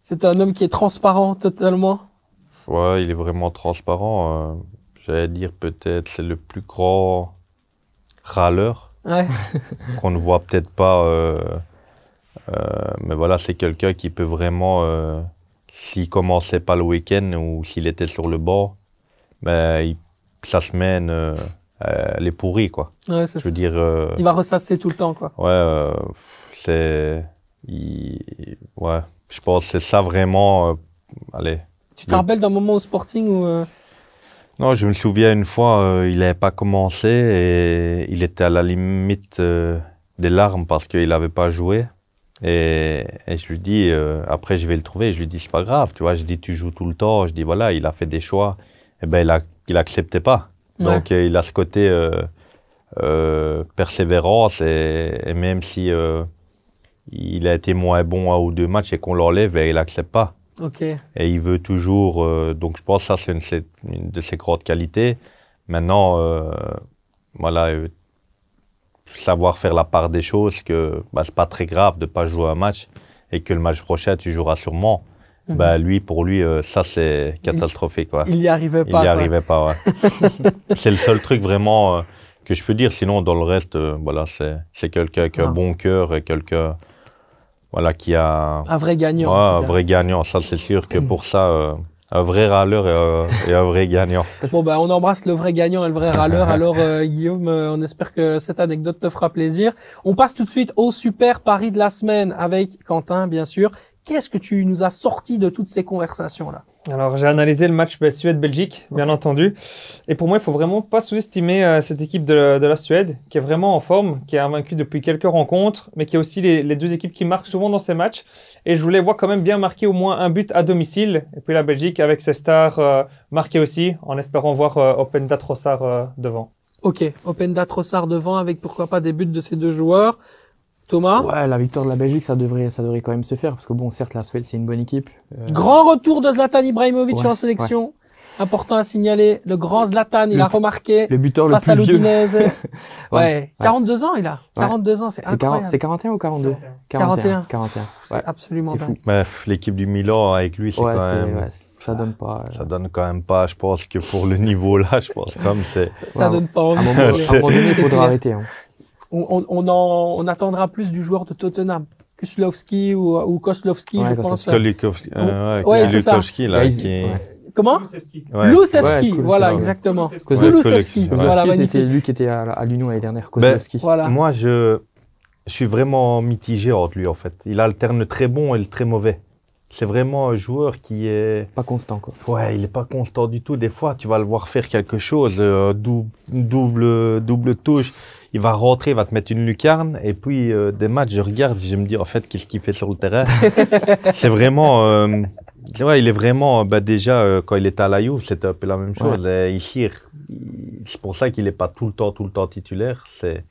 c'est un homme qui est transparent totalement. Ouais, il est vraiment transparent. Euh, j'allais dire peut-être c'est le plus grand râleur ouais. qu'on ne voit peut-être pas. mais voilà, c'est quelqu'un qui peut vraiment s'il commençait pas le week-end ou s'il était sur le bord, ben, sa semaine, euh, elle euh, est pourrie, quoi. veux dire. Euh, il va ressasser tout le temps, quoi. Ouais, c'est. ouais, je pense que c'est ça vraiment. allez. Tu te rappelles d'un moment au Sporting où. Non, je me souviens une fois, il n'avait pas commencé et il était à la limite des larmes parce qu'il n'avait pas joué. Et, je lui dis, euh, après je vais le trouver, je lui dis, c'est pas grave, tu vois, je dis, tu joues tout le temps, je dis, voilà, il a fait des choix, et eh ben il, n'acceptait il acceptait pas. Donc euh, il a ce côté euh, persévérance, et, même si il a été moins bon à ou deux matchs et qu'on l'enlève, ben, il accepte pas. Et il veut toujours, donc je pense que ça c'est une, une, de ses grandes qualités. Maintenant, voilà, savoir faire la part des choses, que bah, c'est pas très grave de pas jouer un match et que le match prochain, tu joueras sûrement. ben lui, pour lui, euh, ça, c'est catastrophique. Quoi. Il y arrivait pas. Il y arrivait pas, ouais. c'est le seul truc vraiment euh, que je peux dire. Sinon, dans le reste, euh, voilà, c'est quelqu'un qui a un ah. bon cœur et quelqu'un voilà, qui a... Un vrai gagnant. un vrai gagnant, ça, c'est sûr que pour ça, un vrai râleur et un, vrai gagnant. Bon, bah, on embrasse le vrai gagnant et le vrai râleur. Alors, euh, Guillaume, euh, on espère que cette anecdote te fera plaisir. On passe tout de suite au super pari de la semaine avec Quentin, bien sûr. Qu'est-ce que tu nous as sorti de toutes ces conversations-là alors, j'ai analysé le match Suède-Belgique, bien entendu. Et pour moi, il faut vraiment pas sous-estimer euh, cette équipe de, la Suède, qui est vraiment en forme, qui a vaincu depuis quelques rencontres, mais qui est aussi les, deux équipes qui marquent souvent dans ces matchs. Et je voulais voir quand même bien marquer au moins un but à domicile. Et puis la Belgique, avec ses stars, euh, marquées aussi, en espérant voir Open euh, Openda Trossard devant. Ok, Open Openda Trossard devant, avec pourquoi pas des buts de ces deux joueurs. Thomas Ouais, la victoire de la Belgique, ça devrait, ça devrait quand même se faire, parce que bon, certes, la Suède, c'est une bonne équipe. Euh, grand retour de Zlatan Ibrahimovic en sélection. Important à signaler, le grand Zlatan, il a remarqué le buteur face le plus à l'Udinese. ouais, 42 ans il a, 42 ans, c'est incroyable. C'est 41 ou 42 41. 41. 41. absolument fou. L'équipe du Milan avec lui, c'est quand même ça donne pas. Euh, ça donne quand même pas. Je pense que pour le niveau là, je pense comme c'est. Ça, donne pas envie. À un moment, donné, il faudra arrêter. Hein on, on, on attendra plus du joueur de Tottenham. Kuslowski ou, ou je pense. Ouais, euh, ouais, Là, qui... Comment voilà, exactement. Lusevski, voilà, C'était lui qui était à, l'Union l'année dernière, Koslowski. voilà. Moi, je, je suis vraiment mitigé entre lui, en fait. Il alterne le très bon et le très mauvais. C'est vraiment un joueur qui est... Pas constant, quoi. Ouais, il est pas constant du tout. Des fois, tu vas le voir faire quelque chose, euh, double, double touche il va rentrer, il va te mettre une lucarne. Et puis, euh, des matchs, je regarde, je me dis, en fait, qu'est-ce qu'il fait sur le terrain C'est vraiment. Euh, ouais, il est vraiment. Euh, bah, déjà, euh, quand il était à la Juve, c'était un peu la même chose. Ici, c'est pour ça qu'il n'est pas tout le temps, tout le temps titulaire. C'est.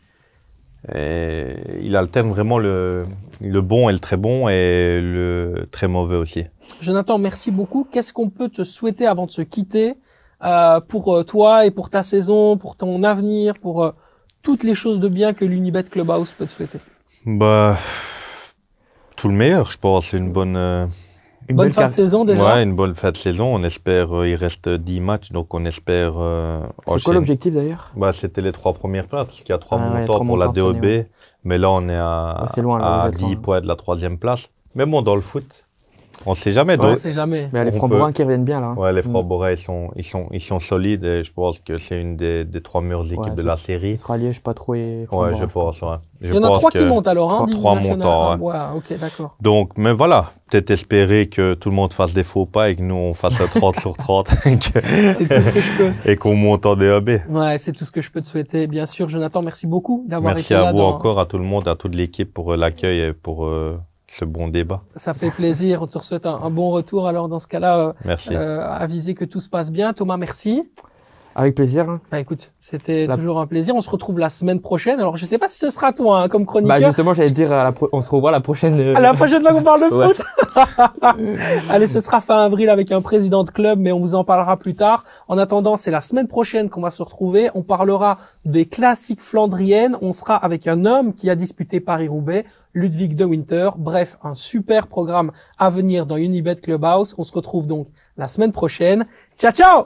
il alterne vraiment le, le, bon et le très bon et le très mauvais aussi. Jonathan, merci beaucoup. Qu'est-ce qu'on peut te souhaiter avant de se quitter pour toi et pour ta saison, pour ton avenir, pour toutes les choses de bien que l'Unibet Clubhouse peut te souhaiter Bah, tout le meilleur, je pense. C'est une bonne. Euh, une bonne fin de saison déjà. Ouais, une bonne fin de saison. On espère, euh, il reste 10 matchs, donc on espère. Euh, c'est quoi l'objectif d'ailleurs bah, C'était les trois premières places, parce qu'il y a trois ah, montants pour la DEB. Mais là, on est à, 10 points de la troisième place. Mais bon, dans le foot, on ne sait jamais. Donc, on sait jamais. Mais les borins qui reviennent bien là. Hein. Ouais, les mm. framborins, ils, sont, ils, sont, ils sont solides et je pense que c'est une des, des, trois meilleures équipes de la série. Australie je ne pas trop. ouais, je pense. Il y en a trois qui montent alors, hein, Trois montants. ok, d'accord. Donc, mais voilà, peut-être espérer que tout le monde fasse des faux pas et que nous, on fasse un 30 sur 30. c'est tout ce que je peux. Et qu'on monte en DAB. Ouais, c'est tout ce que je peux te souhaiter. Bien sûr, Jonathan, merci beaucoup d'avoir été là. Merci à vous encore, à tout le monde, à toute l'équipe pour euh, l'accueil et pour. Euh, ce bon débat. Ça fait plaisir. On te souhaite un, bon retour. Alors, dans ce cas-là, euh, merci. Euh, que tout se passe bien. Thomas, merci. Avec plaisir. Bah écoute, c'était toujours un plaisir. On se retrouve la semaine prochaine. Alors je sais pas si ce sera toi hein, comme chroniqueur. Bah justement, j'allais dire, on se revoit la prochaine. Euh. À la prochaine fois qu'on parle de foot. Allez, ce sera fin avril avec un président de club, mais on vous en parlera plus tard. En attendant, c'est la semaine prochaine qu'on va se retrouver. On parlera des classiques flandriennes. On sera avec un homme qui a disputé Paris-Roubaix, Ludwig de Winter. Bref, un super programme à venir dans Unibet Clubhouse. On se retrouve donc la semaine prochaine. Ciao, ciao!